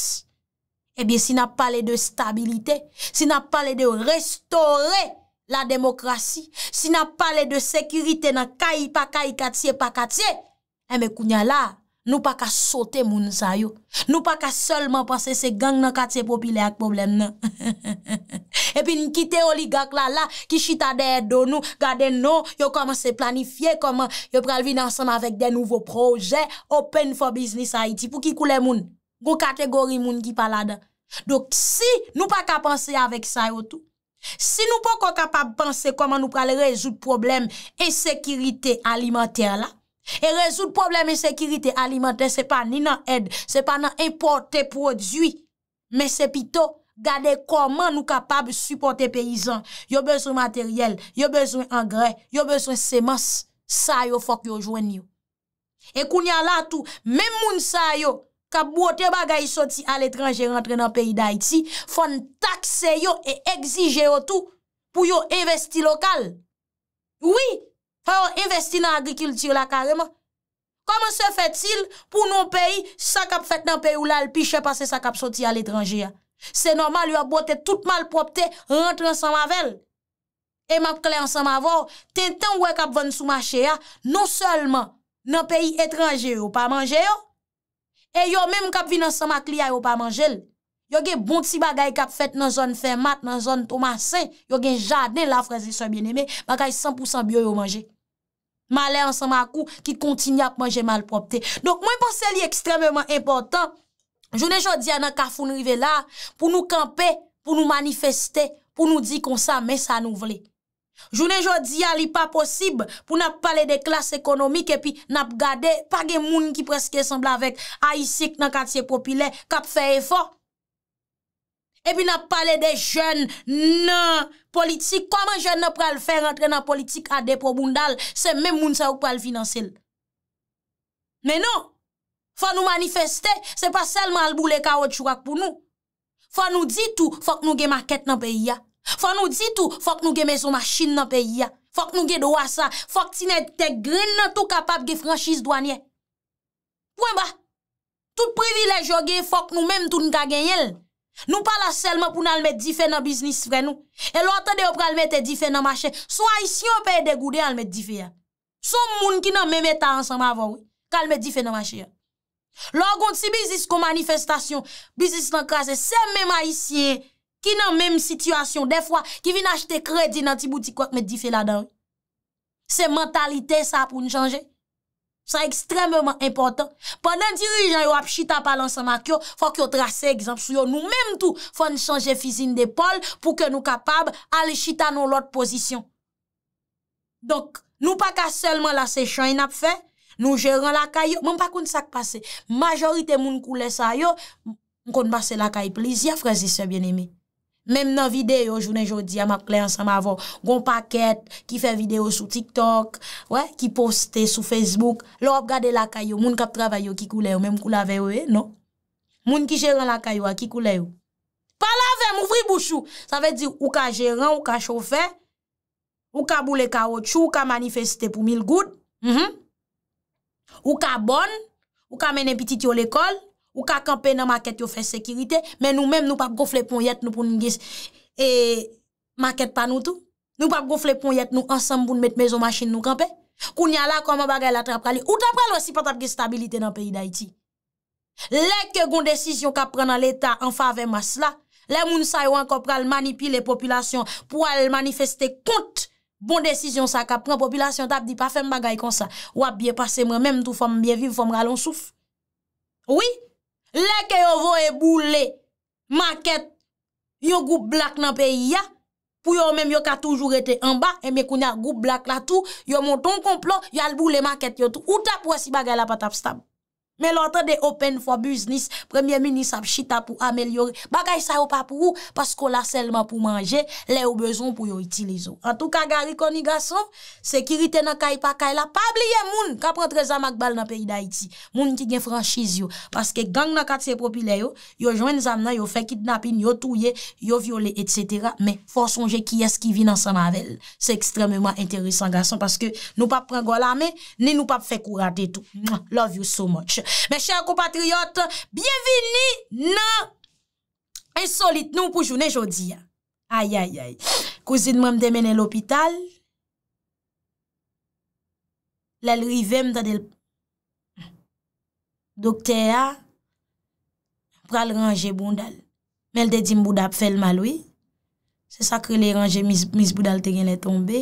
Ebyen eh si nan pale de stabilite, si nan pale de restore la demokrasi, si nan pale de sekurite nan kai pa kai, katiye pa katiye, e eh me kounya la, Nou pa ka sote moun sa yo. Nou pa ka solman panse se gang nan kat se popile ak problem nan. E pi nkite oligak la la, ki chita de edo nou, gade nou, yo koman se planifiye koman, yo pralvi dansan avèk de nouvo proje, open for business a iti pou ki koule moun, go kategori moun ki pala da. Dok si nou pa ka panse avèk sa yo tou, si nou pa ko kapab panse koman nou pralvi rezout problem e sekirite alimenter la, E rezout probleme sekirite alimante, se pa ni nan ed, se pa nan importe prodwi, men se pito gade koman nou kapab suporte peyizan. Yo bezwen materyel, yo bezwen angre, yo bezwen semas, sa yo fok yo jwen yo. E kounyan la tou, men moun sa yo, ka bote bagay soti al etranje rentre nan peyi da iti, fon takse yo e egzije yo tou pou yo investi lokal. Oui! Fè yon investi nan agrikultur la kareman. Koman se fè til pou nou peyi sa kap fèt nan peyi ou lal pi chè pa se sa kap soti al etranje ya. Se normal yon apote tout malpropte rentre nan san ma vel. E map kle ansan ma vò, ten ten wè kap vòn sou ma che ya, non selman nan peyi etranje yo pa manje yo. E yon menm kap vi nan san ma kli ya yo pa manje yo. Yon gen bon ti bagay kap fèt nan zon fè mat, nan zon toman sen, yon gen jadnen la frazi sou bien eme, bakay 100% biyo yo manje yo. Malè ansan ma kou ki kontini ap manje malpropte. Donk mwen pwese li ekstrememan important, jounen jodi a nan kafoun rive la pou nou kampe, pou nou manifeste, pou nou di kon sa men sa nou vle. Jounen jodi a li pa posib pou nap pale de klas ekonomik epi nap gade, pa gen moun ki preske sembla vek a isik nan katye popile kap fe efo. Epi nan pale de jen nan politik, koman jen nan pral fe rentre nan politik a depo bundal, se men moun sa wak pral finansil. Men non! nou, fa nou manifeste, se pa selman albou le karot chouak pou nou. Fa nou di tou, fok nou ge maket nan peyi ya. Fa nou di tou, fok nou ge mezo maschin nan peyi ya. Fok nou ge doasa, fok ti nete grin nan tou kapap ge franschis douanye. Pwen ba, tout privilejo gen fok nou menm tou nka gen yel. Nou pala selman pou nan l met di fe nan biznis fre nou E lo atade yo pran l met di fe nan machè Sou aisyen ou pe degou de an l met di fe ya Sou moun ki nan me met ta ansanman avon Ka l met di fe nan machè ya Logon si bizis kon manifestasyon Bizis nan krasè Se mèm aisyen Ki nan mèm situasyon De fwa ki vin achete kredi nan ti bouti kwa k met di fe la dan Se mentalite sa pou n chanje Sa ekstremement impotant. Pendan dirijan yo ap chita palansan mak yo, fòk yo trase egzamp sou yo nou menm tou fòn chanje fizin de pol pou ke nou kapab ale chita nou lot posisyon. Donk, nou pa ka selman la sechon inap fe, nou jèran lakay yo, moun pa koun sak pase. Majorite moun kou lesa yo, moun kon base lakay plezi a frazi se bien emi. Mem nan videyo, jounen jodi, a makle ansan mavo. Gon paket, ki fe video sou TikTok, ki poste sou Facebook, lop gade lakayyo, moun kap travayyo ki koule yo, mem kou lave yo, e, non? Moun ki jeren lakayyo a, ki koule yo? Pa lave, mouvri bouchou! Sa ve di, ou ka jeren, ou ka chofe, ou ka boule ka otchou, ou ka manifeste pou mil goud, mhm. ou ka bon, ou ka mene pitit yo l'ekol, Ou ka kampe nan maket yo fe sekirite, men nou menm nou pap gofle pon yet nou pou nou gis e maket pa nou tou. Nou pap gofle pon yet nou ansam pou nou met mezo machin nou kampe. Koun ya la koman bagay la traprali. Ou trapral wesi pa tap gis stabilite nan peyi da iti. Le ke goun desisyon kap pran nan l'Etat an fa ve mas la, le moun sa yon kap pral manipi le populasyon pou al manifeste kont bon desisyon sa kap pran populasyon tap di pa fem bagay kon sa. Wap biye pase mwen menm tou fom biye viv fom ralonsouf. Ouye Leke yo vo e boule maket yon goup blak nan peyi ya, pou yo menm yo ka toujou rete anba, eme kounya goup blak la tou, yo monton komplo, yal boule maket yo tou, ou tap wesi bagay la patap stab. men loutan de open for business, premye minis ap chita pou amelyore, bagay sa yo pa pou ou, paskou la selman pou manje, le yo bezon pou yo itilizo. An tou ka gari koni gason, sekirite nan kay pa kay la, pabliye moun, kapre treza magbal nan peyi da iti, moun ki gen franchise yo, paske gang nan katse popi le yo, yo jwen zam nan, yo fe kidnapin, yo touye, yo viole, etc. Men, fonsonje ki eski vi nan san avel. Se ekstremement enteresan gason, paske nou pap pren gwa la men, ni nou pap fe kourate tou. Love you so much. Mè chè akou patriyot, biyevini nan insolit nou pou jounen jodi ya. Ay, ay, ay. Kouzid mè mdè mè nè l'opital. Lè l'rive mdè l'opital. Dok te ya pral ranjè bundal. Mè l'dè di mbouda pfèl maloui. Se sakre lè ranjè misbouda l'te gen lè tombe.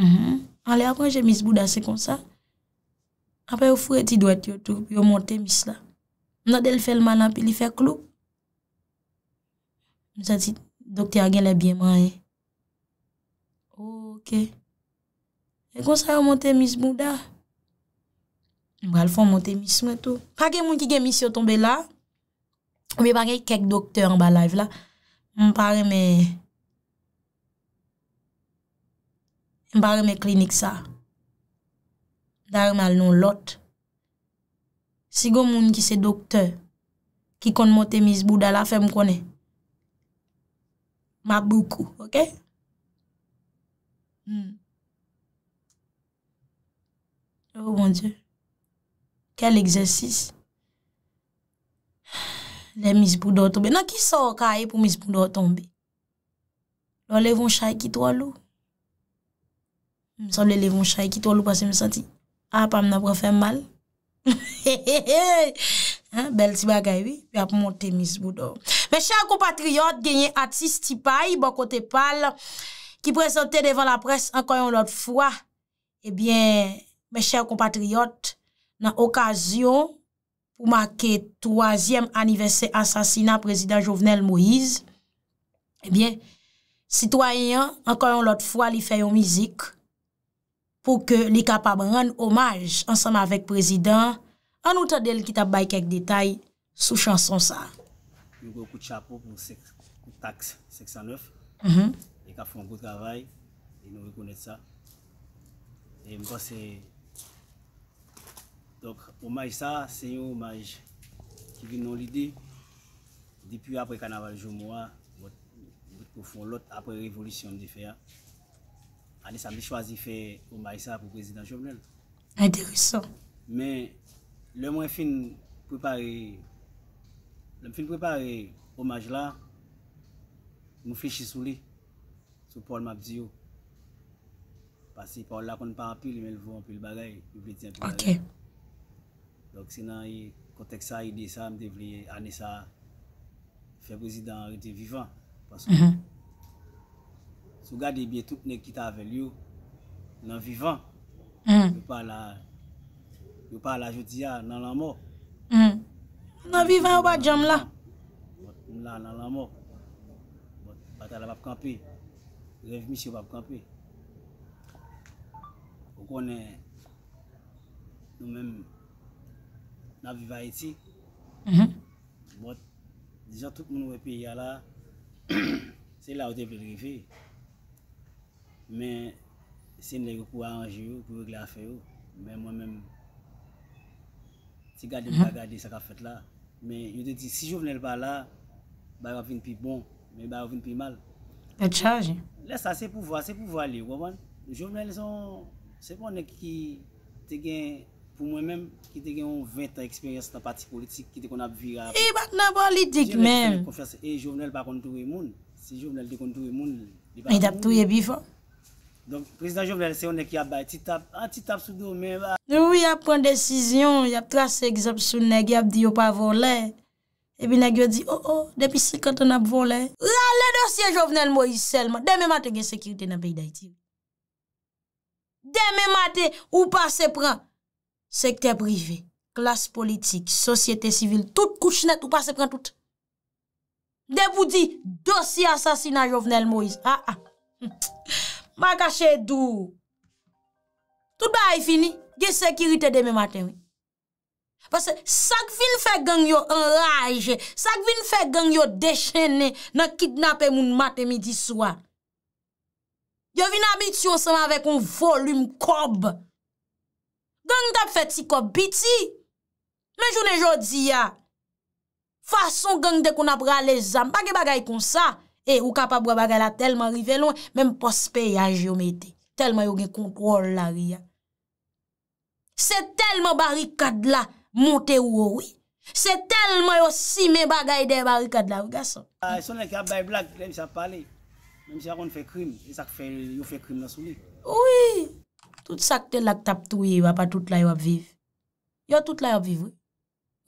An lè a ranjè misbouda se konsa. Ape ou fure ti dwet yo tou, yo montemis la. Nade l felman api li fe klou. Mousa ti dokte agen le bieman e. Eh. Ok. E konsa yo montemis mou da. Mbra l fon montemis mou etou. Pake moun ki gen mis yo tombe la. Mbe bagay kek dokte an ba live la. Mbare me... Mbare me klinik sa. Mbare me klinik sa. Dar mal non lot. Sigo moun ki se doktor ki kon motte misbou dala fe mkone. Maboukou, oke? Hmm. Oh, bon diou. Kel egzersis? Le misbou do tobe. Nan ki sa o ka e pou misbou do tobe? Lo levon chay ki to alou. Misan hmm, le levon chay ki to alou pase msanti. A ah, pa m nan pran fèm mal. Bel ti bagay wè, pi ap mante mis boudo. Mè chèr kompatriot genye atis ti pay, bon kote pal, ki prezante devan la pres, anko yon lot fwa, eh mè chèr kompatriot, nan okasyon, pou make 3e aniversè asasina prezident Jovenel Moïse, e eh bie, sitwayen, anko yon lot fwa, li fè yon mizik, pou ke li kapab ran omaj ansan avèk prezident anouta del ki tap bay kèk detay sou chansonsa. Yon kou kout chapo pou taks 609, yon mhm. e ka fon kout gavay, yon e yon rekonè sa. Yon e kou se... Donk omaj sa, se yon omaj ki vin nan lidi, depi apre kanaval jomwa, apre revolisyon di fè ya. Anè sa mwen chwazi fè omay sa pou prezidant jomnel. Adere so. Men, lè mwen fin prepare, lè mwen fin prepare omaj la, mwen fè chisou li, sou pòl map ziyo. Pasi pòl la konn pa apil, men voun apil bagay, pou vè tjen pòl bagay. Ok. Lòk senan yi kontek sa, yi de sa mwen devli anè sa fè prezidant rete vivan. Pason. Mhm. Sou gade biye tout nek kita avèl yo nan vivan. Hmm. Yo pa la jouti ya nan lan mò. Hmm. Nan vivan ou ba djam la? Mòt koum la nan lan mò. Mòt pata la bap kampe. Le vmi si wap kampe. Ou konen nou men nan viva eti. Hmm. Mòt dijan tout moun wèpe ya la. Se la ou devle revi. Men, se mde yo kwa anje yo, kwa regla fe yo, men mwen menm, ti gade mta mhm. gade sa ka fet la. Men, yo te di, si jo venel pa la, ba yon vin pi bon, men ba yon vin pi mal. Et charge. Lè sa, se pou vwa, se pou vwa li, wopan. Jo venel son, se pon nek ki te gen, pou mwen menm, ki te gen yon 20 a eksperyans ta pati politik ki te kon ap vira. E, bat nan politik menm. E, jo venel pa kontou e moun, si jo venel de kontou e moun, di pa moun. E, dap tou ye bifo? Donk, Prezident Jovenel, se yon ek yabay, ti tap, an ti tap sou do men, ba. Nou yap pren desisyon, yap trase egzapsoun, neg, yap di yop avole. Ebi neg yo di, o, o, depi si katon ap vole. Ra le oh, oh, dosye Jovenel Moïse selman. Deme mate gen sekirite nan pey da iti. Deme mate, ou pa se pren. Sekte privé, klas politik, sosyete sivil, tout kouch net, ou pa se pren tout. Deme ou di, dosye asasina Jovenel Moïse. Ha, ah, ah. ha, ha. Mbaka chedou. Tout ba ay fini, ge sekirite deme mate. Basè sak vin fe gang yo enraje, sak vin fe gang yo dechenne, nan kidnapem moun mate midi swa. Yo vin abitio san avè kon volume kob. Gang dap feti kob biti. Men jounen jodi ya. Fason gang de kon ap rale zam, bagi bagay kon sa. E ou kapap wap bagay la telman rive lon Mem pospe yaj yo meti Telman yo gen kontrol la riyan Se telman barikad la Monte ou ou Se telman yo simen bagay de barikad la Ou gaso ah, e Sonnen ki ap bay blag Nem si ap pale Nem si akon fe krim e Ou yi Tout sakte lak tap tou yi wapa tout la yop viv Yo tout la yop viv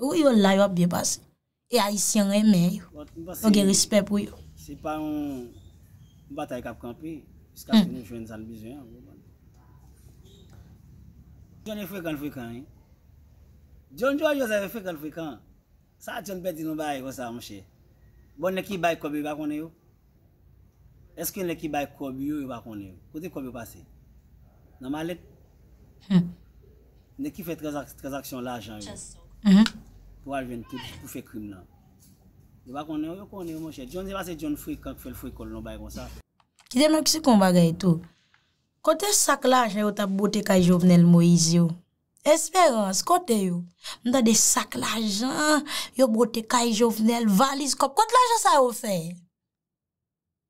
Ou yi yon la yop biye basi E aisyen eme yi Yon bon, bon, gen rispe pou yi Se pa yon batay kap kampi, piska pou nou fwen sal bizyon. Joun e fwe kan fwe kan, joun jwa joun e fwe kan fwe kan, sa joun peti nou baye gwa sa mwenche. Bon ne ki baye kob yo bakon yo, eske ne ki baye kob yo yo bakon yo, kote kob yo pase. Nan malet, ne ki fwe trezaksyon la jan yo, pou al ven pou fwe krim nan. Dwa konnen yon konnen yon monshet. Dyon zi basen dyon fwe kak fwe l fwe kol non bay kon sa. Kide man kise kon bagay to. Kote sak la ajan yon ta bote kajovnel mo iz yo. Esperans kote yo. Mwen ta de sak la ajan. Yon bote kajovnel valiz kop. Kote la ajan sa yo fe?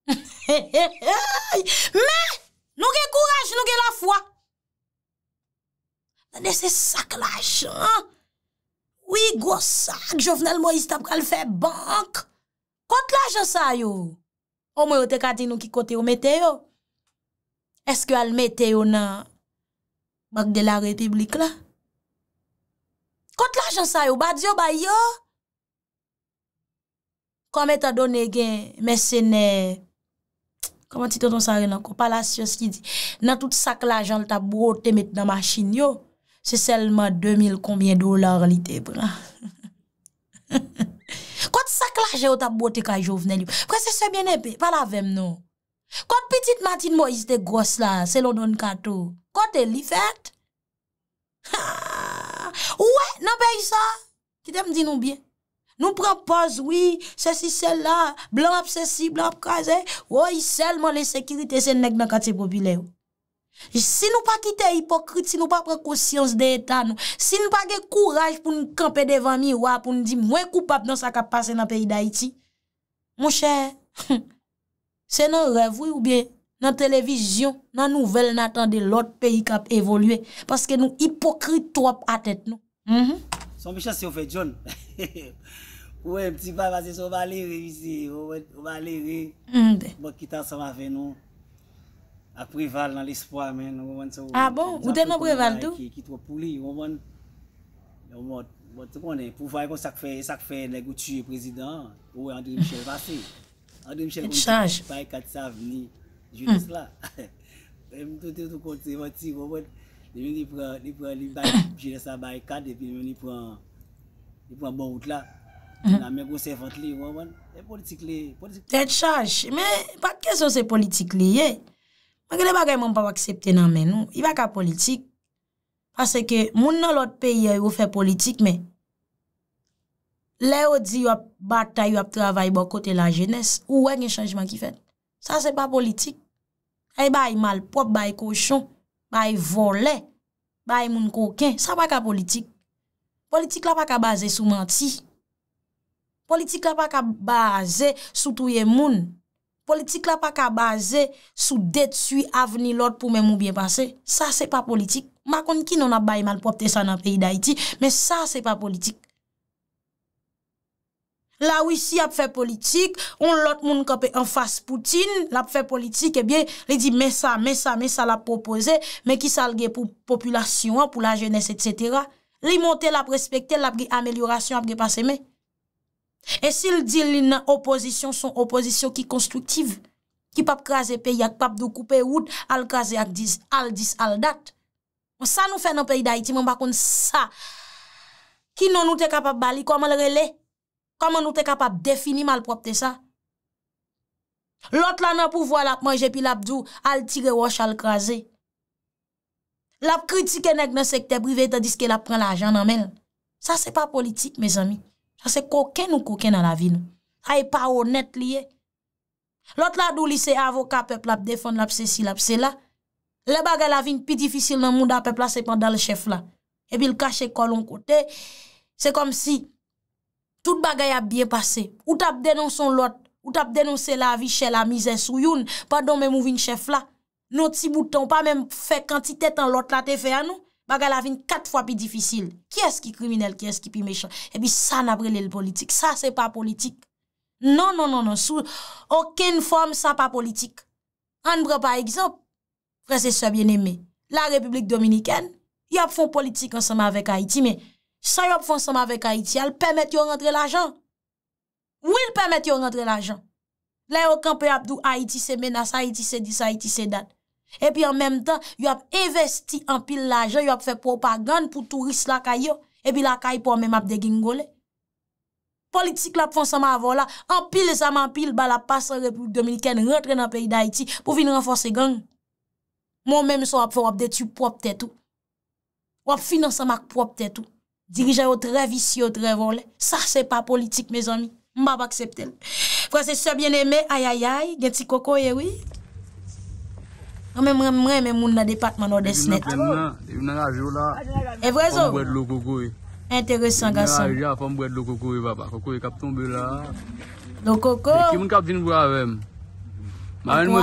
Mwen! Nou ge koujaj nou ge la fwa. Mwen de se sak la ajan. Ouye, gwo sak, jovnel mwen istap kal fe bank. Kote la jansay yo? O mwen yo te katin nou ki kote yo mete yo? Eske yo al mete yo nan bank de la republik la? Kote la jansay yo? Bad yo, bay yo? Kome ta done gen mesene, kome ti to ton sarin anko, pala syos ki di, nan tout sak la jansay ta brote met nan masin yo. Se selman 2000 konbien dolar li te pra. Kote saklaje ou ta bote ka jovnen li. Pre se se mene pe, pala ve m nou. Kote pitit matin mou is de gos la, se london kato. Kote li fet. Ouwe, nan pe yisa. Kitem di nou bien. Nou prepoz, oui, se si sel la. Blan ap se si, blan ap kaze. Ouwe, selman le sekirite se nek nan kate popile ou. Si nou pa kite hipokrit, si nou pa prekosyans de etat nou, si nou pa ge kouraj pou nou kampe devan mi wap, pou nou di mwen koupap nan sa kap pase nan peyi da iti, mou chè, se nou revou ou bie nan televizyon, nan nouvel natan de lot peyi kap evolue, paske nou hipokrit trop a tèt nou. Mhm. Son bichat se ou fe John, ou e mtipa wazis, ou ba lewe wisi, ou ba lewe, mwen kita sa wafen nou. Ak prival nan l'espoi men. A ah bon, ou den nan prival tou? Ki t'wa pou li. Te kon, pou vay kon sak fe le goutuye prezident André Michel Vassé. André Michel vassé, pa y kat sa veni joulis hmm. la. Mwen te kon, te vant si, joulis sa bay kat epi mwen y pran y pran bon out la. Hmm. La men goutuye vant li. E chache, mwen pa kèso se politik li ye? Mwen genè bagay mwen pa waksepte nan men nou, i baka politik. Pase ke moun nan lot peyi yo yo fe politik, men, le yo di yo batay yo ap travay bo kote la jenese, ou wè genye chanjman ki fen. Sa se pa politik. Ay bay malpop, bay koshon, bay volè, bay moun koken. Sa baka politik. Politik la pa ka baze sou manti. Politik la pa ka baze sou touye moun. Politik la pa ka baze sou det sui aveni lot pou men mou bien pase. Sa se pa politik. Ma kon ki non ap bayman pou apte sa nan peyi da iti, men sa se pa politik. La wisi ap fe politik, ou lot moun ka pe enfas Poutine, la ap fe politik, e eh bie, li di men sa, men sa, men sa la popoze, men ki salge pou populasyon, pou la jenese, etc. Li monte la prespekte, la ap ge ameliorasyon, ap ge pase men. E si l di li nan opozisyon, son opozisyon ki konstruktiv, ki pap kraze peyak, pap do koupe woud, al kraze ak dis, al dis, al dat. Mwen sa nou fe nan pey da iti, mwen bakon sa, ki nou nou te kapap bali, koman l rele? Koman nou te kapap defini malpropte sa? Lot la nan pouvo la pmanje pi la pdou, al tire wosh, al kraze. Lap kritike nek nan sekte prive, tadis ke la pren la ajan nan men. Sa se pa politik, me zami. Asè kokè nou kokè nan la vin. Ay pa ou net liye. Lot la dou li se avoka pepl ap defon lap se si lap se la. Le bagay la vin pi difisil nan mou da pepl la se pandan le chef la. Ebi l kache kolon kote. Se kom si. Tout bagay ap bien pase. Ou tap denonson lot. Ou tap denonsen la vi chè la mizè sou youn. Padon men mou vin chef la. Non ti bouton pa men fè kantite tan lot la te fè an nou. Bagal avin kat fwa pi difisil. Ki eski kriminel, ki eski pi mechal. Ebi sa na brele l politik. Sa se pa politik. Non, non, non, non. Sou, oken form sa pa politik. An bre pa ekzop. Prese se biene me. La Republik Dominiken, yop fon politik ansama vek Haiti, me sa yop fon ansama vek Haiti, al pemet yo rentre la jan. Ou il pemet yo rentre la jan. La yo kampi ap do Haiti se menas, Haiti se dis, Haiti se dat. E pi an menm tan, yon ap investi an pil la jen, yon ap fe propa gan pou turist la kayo, e pi la kay pou an menm ap de geng gole. Politik la pou fonsan ma avola, an pil sa man pil ba la pasan republik dominiken rentre nan peyi da iti pou fin renfose gang. Mon menm sa wap fe wap de tu prop tetou. Wap finanseman prop tetou. Dirijan yo tra visi yo tra volen. Sa se pa politik, me zonmi. Mba bak septel. Franses se bien eme, ayayay, gen ti koko ye wey. Ou men mwen mwen moun nan departman an de Snet. E vre zo. Enteresan gason. Lo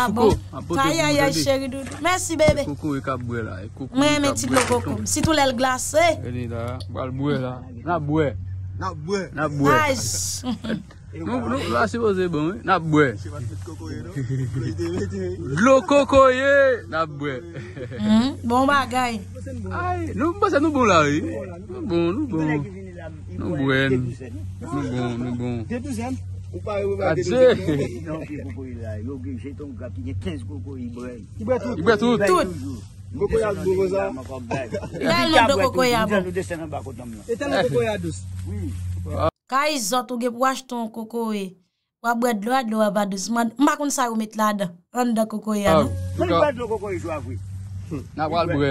koko. Ta yaya che ri doudi. Mwen si bebe. Mwen mwen tit lo koko. Sitou lel glas. Na bwe. Nice. Nou ase boze bon, nap bwe. Glou kokoye, nap bwe. Bon bagay. Lou mbase nou bon la. Nou bon, nou bon. Nou bwen. Nou bon, nou bon. Depusen. Ache. Ibe tout. Boko ya blou goza. Ibe loun do koko ya blou. Etene koko ya dus. Ka yi e zot ou ge pou ashton koko we, wap wèd lwa do wavadouz man, makoun sa ou mit lade. An da koko we anou. Mweni wèd lwa koko we, jwa vwe. Hm, nan wal vwe.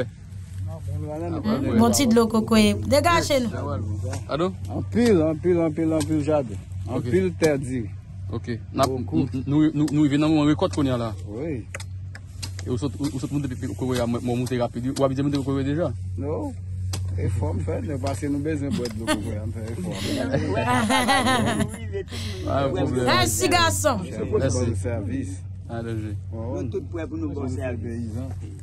Mweni bon wèd lwa koko we. Dè gache nou. Nan wal vwe. Anou? An pil, an pil, an pil jade. An pil terdi. Ok. Nan bon pou. Nou yi ven nan mwen rekot kon yal la. Oye. E ou sot mweni de pi koko we a mweni mweni te rapi. Ou wèd jè mweni de koko we deja? Nou. Eforme fè, ne pasè nou bezèn pou ete nou koukoyan fè, eforme. Hè si gason. Se pou nou gòzè servis. A, ah, rejè. Oh. Nou tout pou ete nou gòzè bon servis. Se pou nou gòzè servis.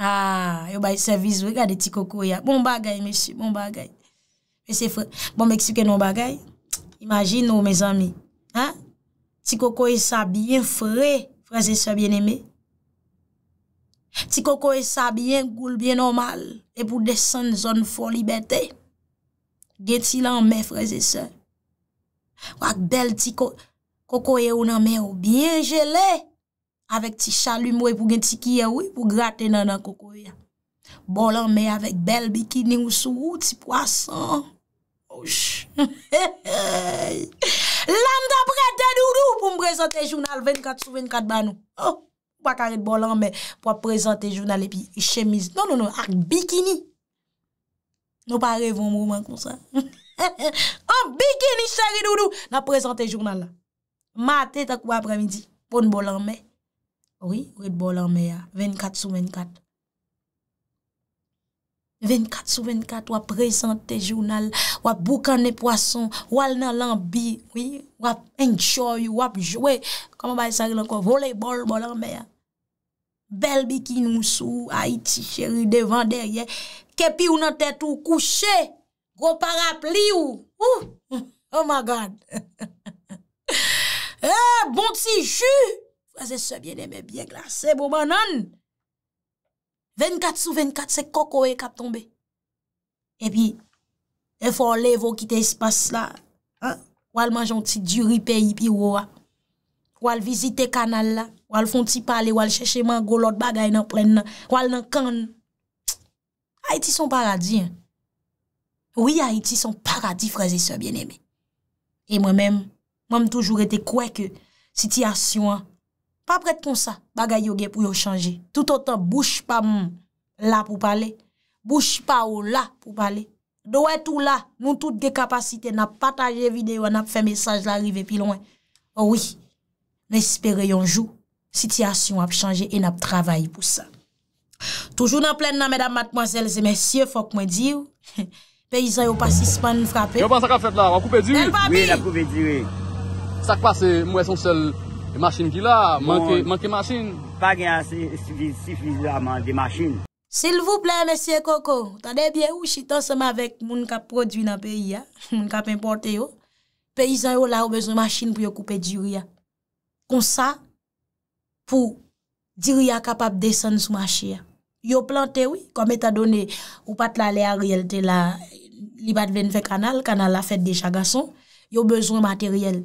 A, ah, yo bay servis, wè gade ti koko ya. Bon bagay, mesyu, bon bagay. Mesye fè, bon meksike nou bagay. Imagin nou, mes ami. Ti koko yè sa biyen fè, frazè sa biyen emè. Ti kokoye sa byen goul byen nomal, e pou desen zon foli bete. Gen ti lan me freze se. Wak bel ti kokoye ou nan me ou byen jele, avek ti chalume ou e pou gen ti kye ou, e pou grate nan nan kokoye. E Bolan me avek bel bikini ou sou ou ti poasan. Osh! Lambda prete doudou pou mbrezote jounal 24 sou 24 banou. Oh. Ou ak a red bolanme pou ap prezante jounal epi chemise. Non, non, non, ak bikini. Non pa revon mou man kon sa. An bikini seri doudou nan prezante jounal la. Mate takou apremidi, pon bolanme. Ou yi, red bolanme ya, 24 sou 24. 24 sou 24, wap prezante jounal, wap boukane poason, wal nan lambi, ou yi. wap enjou, wap jwe, kama bay sa yon kon volebol bolan beya. Bel bikin mousou, ay ti cheri devan derye, kepi ou nan tetou kouche, go parapli ou, ou, oh my god. Eh, bon ti chou, fwaze sebyen eme byen glase, bo ban nan. 24 sou 24, se koko e kap tombe. E pi, e fwa levo ki te espase la, Wal manj an ti djuri peyi pi ouwa. Wal vizite kanal la. Wal fonti pale. Wal chèche man goulot bagay nan pren nan. Wal nan kan. Haiti son paradi. Oui, Haiti son paradi, frazise bien-aimé. E mwen mèm, mwen mèm toujou rete kwe ke siti asyon. Pa prete kon sa, bagay yoge pou yo chanje. Tout an ton bouche pa moun la pou pale. Bouche pa ou la pou pale. Do wè tou la, moun tout de kapasite nap pataje videyo nap fè mesaj l'arive pi lwen. Ouwi, mè sipere yon jou, sityasyon ap chanje e nap travay pou sa. Toujou nan plèn nan mèdam matmozèl, zè mèsyè fòk mwen diw, pey zè yon pasisman nou frapè. Yon pan sakap fèt la, wakoupe diwè? Oui, wakoupe diwè. Sakpa se mwè son sel masin ki la, manke masin? Pa gen asif vizuaman de masin. Sil vou plè mè sè koko, tande biè ou chitonsè mè vek moun kap prodwi nan peyi ya, moun kap importe yo, peyizan yo la ou bezon machin pou yo koupe diri ya. Kon sa, pou diri ya kapap desen sou machi ya. Yo plante wè, kom etadone ou pat la le a realte la libat ven fe kanal, kanal la fet de chagason, yo bezon materyel.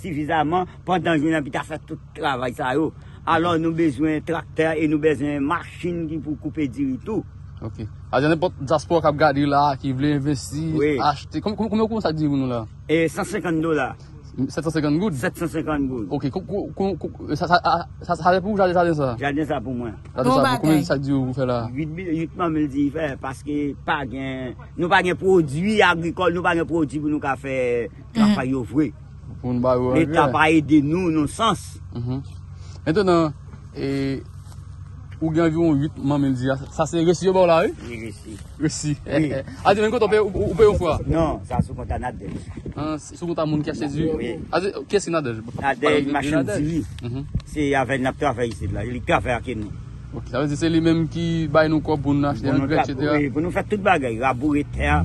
Sefizaman, pwant dan joun apita sa tout travay sa yo. Alon nou bezwen trakter e nou bezwen maskin ki pou koupe diri tou. Ok. Ah, a di ane pot jaspo ak ap gadi la, ki vle investi, achete. Kome koum sa di vou nou la? 150 dola. 750 goud? 750 goud. Ok. Sa save pou ou jade jade sa? Jade sa pou mwen. Pou bagay? Kome sa di vou vous fè la? 8000, 8000 diri fè, paske pagyen, nou pagyen prodwi agrikol, nou pagyen prodwi pou nou ka fè trafay yo vwey. Le tabaye de nou, nou sans. Mwen mhm. tonan, e, ou genvi ah, ou yut, mwen men ziya, sa se resi yo ba ou la ou? Si resi. Resi. Azi men konton pe ou pe yon fwa? Non, sa sou kontan Nadej. Sou kontan moun ki a chese yu? Oui. Azi, ah, kese Nadej? Nadej, machan di yu. Se avèl nap travè yi sed la. Elikavè akè nou. Ok, sa vèze se li mèm ki baye nou kwa pou nou nash de an, pou nou vet chete a? Poun nou fè tout bagay. Aboure ter.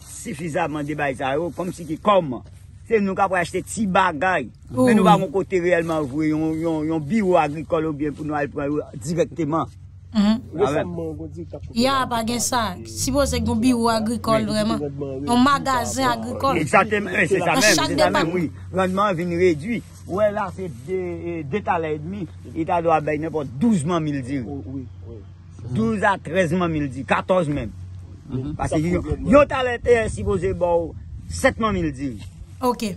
sefizabman debay sa yo, oh, kom si ki kom, se nou ka pou yachte ti bagay, men nou va moun kote reyelman vwe, yon biro agrikol ou bien pou nou alpran yo, direkteman. Ya, bagen sa, si pou se yon biro agrikol, yon magazen agrikol, yon chak debay. Rendman vini redwi, ou el la fe de talay dmi, ita do abay nepo 12 man mil diri. 12 a 13 man mil diri, 14 men. Mhm. Pase yo talete si boze bo 7000 dij Ok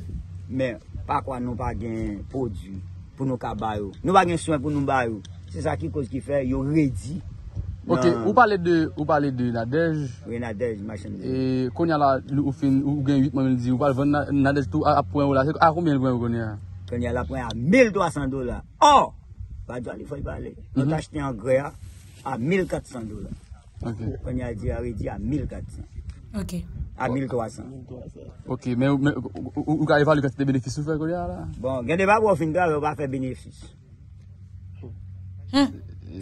Men, pa kwa nou pa gen podu Pou nou ka bayou Nou pa gen swen pou nou bayou Se sa ki kouz ki fe, yo redi Ok, ou pale de Nadej Ou Nadej, machin de Konya la ou fin, ou gen 8000 dij Ou pale ven Nadej tou a poen ou la Konya la poen a 1300 dola Or, pa di wale foy pale Nou tajte yon grea A 1400 dola Ou konye a di a redi a 1,400. Ok. A 1,300. Ok, men ou ga eval yon gati de benefis ou fè kou li a la? Bon, gen deva pou ou fin graz, yon non, va fè benefis.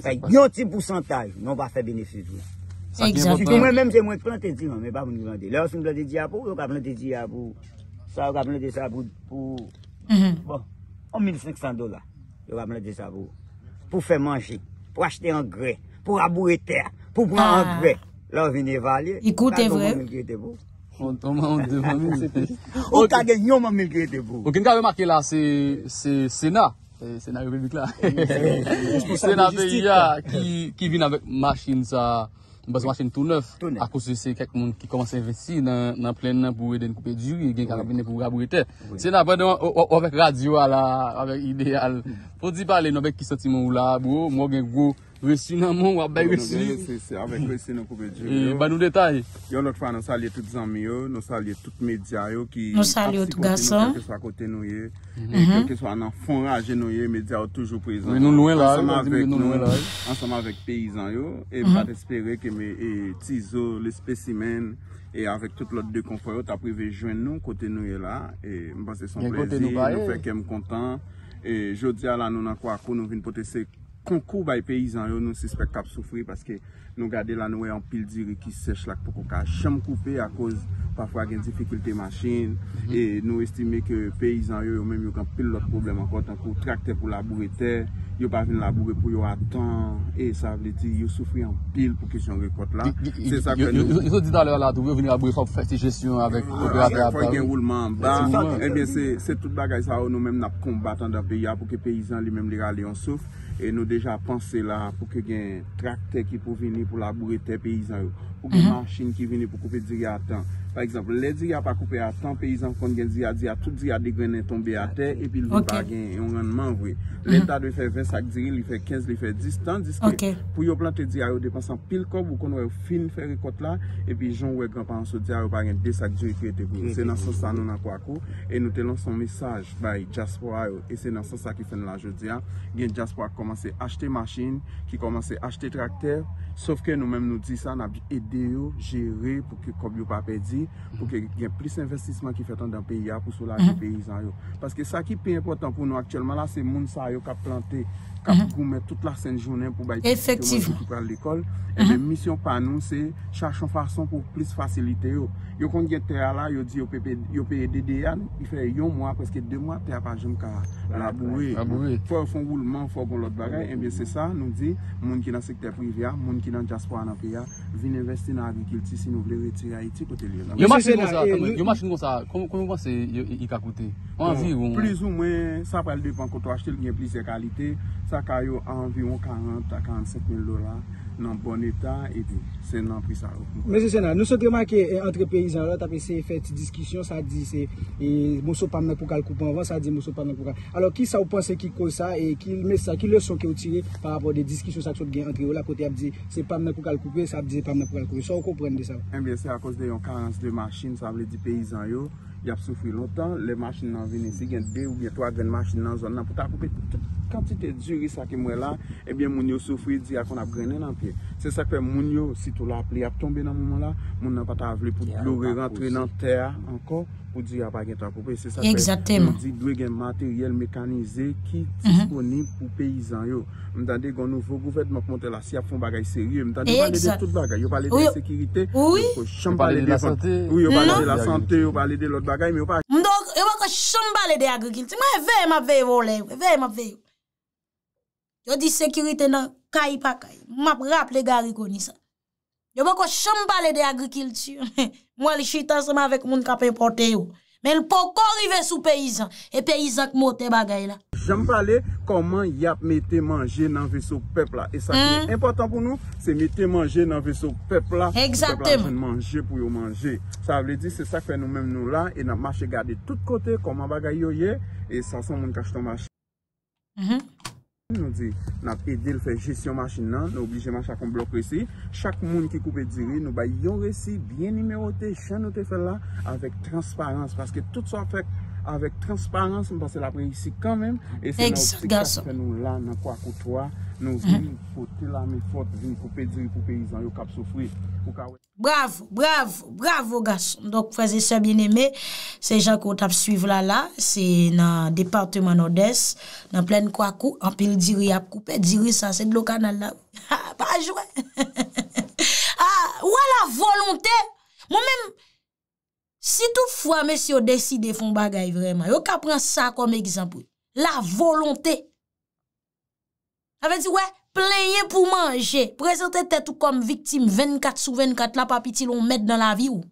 Fè yon ti pousantaj, yon va fè benefis wè. Exact. Mèm jè mwen plante di man, men pa mouni lande. Lè ou sin plante di a pou, yon ka plante di a pou. Sa, yon ka plante di sa pou pou. Mm-hmm. Bon, 1,500 dola yon ka plante di sa pou. Pou fè manje, pou achete an gre, pou aboure ter. pou pouman an pre, la ou vini e valye. Ikoute en vre. Ou ta gen yon mamil krede pou. Ou gen ka remake la, se Sena, Sena yon pe yon kla, Sena pe yon ki vin avèk masin sa, mbèz masin tout neuf, akos se kèk moun ki komanse investi nan plèn nan pouwe den koupe djuri gen karabine pouwa pouwe te. Sena, ou avèk radyo ala, avèk ideal, pou di pale, nou bèk ki soti moun la, mwen gen gwo Vesi nan moun wap bay vesi. Vese se. Awek vese se nou koube diyo. Eh, e ba nou detay? Yo lot fa, nou salye tout zanmi yo. Nou salye tout medya yo ki... Nou salye tout gasa. ...pote nou ye. E ke swa nan fonraje nou ye, medya yo toujou prizan. Nou nou elal. An som avèk peyizan yo. E bat espere ke me tizo, le spesimen, e avèk tout lot de konfor yo, ta prive jwen nou kote nou ye la. E mba se son plezi. Nou feke m kontan. E jodi ala nou nan kwa kou, nou vin pote se... Konkou bay peyizan yo nou se spek kap soufri Paske nou gade la nou e anpil diri ki sech lak Pou kon ka chanm koupe a kouz pa fwa gen defikulte machin mhm. E nou estime ke peyizan yo yo menm yo kanpil lot problem Ankot ankot trakte pou laboure ter Yo ba vin laboure pou yo atan E sa vle ti yo soufri anpil pou kesyon rekot la Se sa kwen yo Yo sou di dalè la do ven yo vini laboure sa pou feti jesyon Fwa gen woulman ba E bie se tout bagay sa yo nou menm nap kombat an da pey ya Pou ke peyizan li menm li rale yon souf E nou deja panse la pou ke gen trakte ki pou vini pou laboure te pe yizan yo. Ou mhm. gen manchin ki vini pou koupe diri atan. Par ekzamp, lè di ya pa koupe a tan peyizan kon gen di ya di ya tout di ya degrenen tombe a ter epi loupa gen yon ranman vwe. Mhm. Lè ta dwe fè 20 sak diri, li fè 15, li fè 10 tan, diske pou yo plan te di ya yo depansan pil kob ou kon wè fin fè rekot la, epi jon wè granpan anso di ya yo bagen 2 sak diri kre te vwe. Se nan son sa nou nan kwa ko, e nou telon son mesaj bay Jaspo a yo, e se nan son sa ki fè nan la jodi ya, gen Jaspo a komanse achte maschin, ki komanse achte trakter, sof ke nou menm nou di sa nan bi ede yo jere pou ki kob yo pa pe di, pou mm-hmm. ke gen plis investisman ki fetan dan peyi ya pou sou la di peyizan yo. Paske sa ki pey important pou nou aktyelman la se moun sa yo ka plante ka pou mhm. koumè tout la sèn jounen pou bayi et se koumè mhm. l'ekol misyon pa nou se chachon fason pou plis fasilite yo yo kondye te ala yo di yo pe ede de yan yon mwa peske de mwa te apajon ka laboui fò fonboulman fò bon lot bagay nou di moun ki nan sekte foun viya moun ki nan jaspo anapya vin investi nan avikil ti si nou vle reti yo masin kon sa kon mwa se yi kakote anvi ou mwen sa prel depan koto achte l gen plis e kalite tak a yon anvi yon 40-47 mil lola nan bonita edi. Se nan pri sa rupi. Me se senan, nou se treman ki entre peyizan eh la, ta pe se efet diskisyon, sa di se, monsou pa mnen pou kal koupe anvan, sa di monsou pa mnen pou kal. Alors ki sa ou panse ki kou sa, e ki le son ki ou tire, pa rapor de diskisyon sa ki sot gen antre yo, la kote ap di, se pa mnen pou kal koupe, sa ap di se pa mnen pou kal koupe. Sa ou kompren de sa. En biye se a kouz de yon karans de machin, sa vle di peyizan yo, yap soufri lontan, le machin nan veni si gen de ou, yon to a gen machin nan zon nan, pou la ap li ap tombe nan mouman la, moun nan pa ta avle pou blou re rentre nan ter, ankon, pou di ap a gen ta koupe, se sa pe, moun di dwe gen materyel mekanize ki mhm. disponib pou peyizan yo, mdande goun noufou, gouvèd mok monte la si ap foun bagay serye, mdande balede tout bagay, yo balede la sekirite, yo balede la sante, yo balede lout bagay, mdande yo wak a chan balede agrikil, se mwen vey map vey wole, yo di sekirite nan kai pa kai, map rap le gari koni sa, Yo bako chanm pale de agrikiltu, mwen li chitan seman vek moun kapen pote yo. Men l poko rive sou peyizan, e peyizan k moten bagay la. Chanm pale koman yap me te manje nan viso pepla. E sa ki e important pou nou, se me te manje nan viso pepla. Exaktem. Mwen manje pou yo manje. Sa vle di se sa fenou menm nou la, e nan mache gade tout kote koman bagay yo ye. E sa son moun kache ton mache. Hmm. Nou di nat edil fe jesyon machin nan Nou oblijeman chakon blok resi Chak moun ki koupe diri Nou bay yon resi Bien nimerote Chanote fe la Avèk transparans Paske tout sa fèk Avèk transparans Mwen pase la pre yisi kanmen Efe nou si kase fe nou la Nan kwa koutwa Efe nou si kase fe nou la Nou, vini fote la me fote, vini koupè diri koupè izan, yo kap sofwe. Bravo, bravo, bravo, gas. Mdok prezese bien eme, se jan kout ap suive la la, se nan departemen odes, nan plen kwa kou, anpil diri ap koupè diri sa, se dlo kanal la. Ha, pa jwè. Ha, wè la volontè. Mwen men, si tou fwa me si yo deside fon bagay vreman, yo kap pren sa kom ekizampou. La volontè. A ve di, wè, pleye pou manje. Prese te te tou kom viktim 24 sou 24 la papi ti loun met nan la vi ou.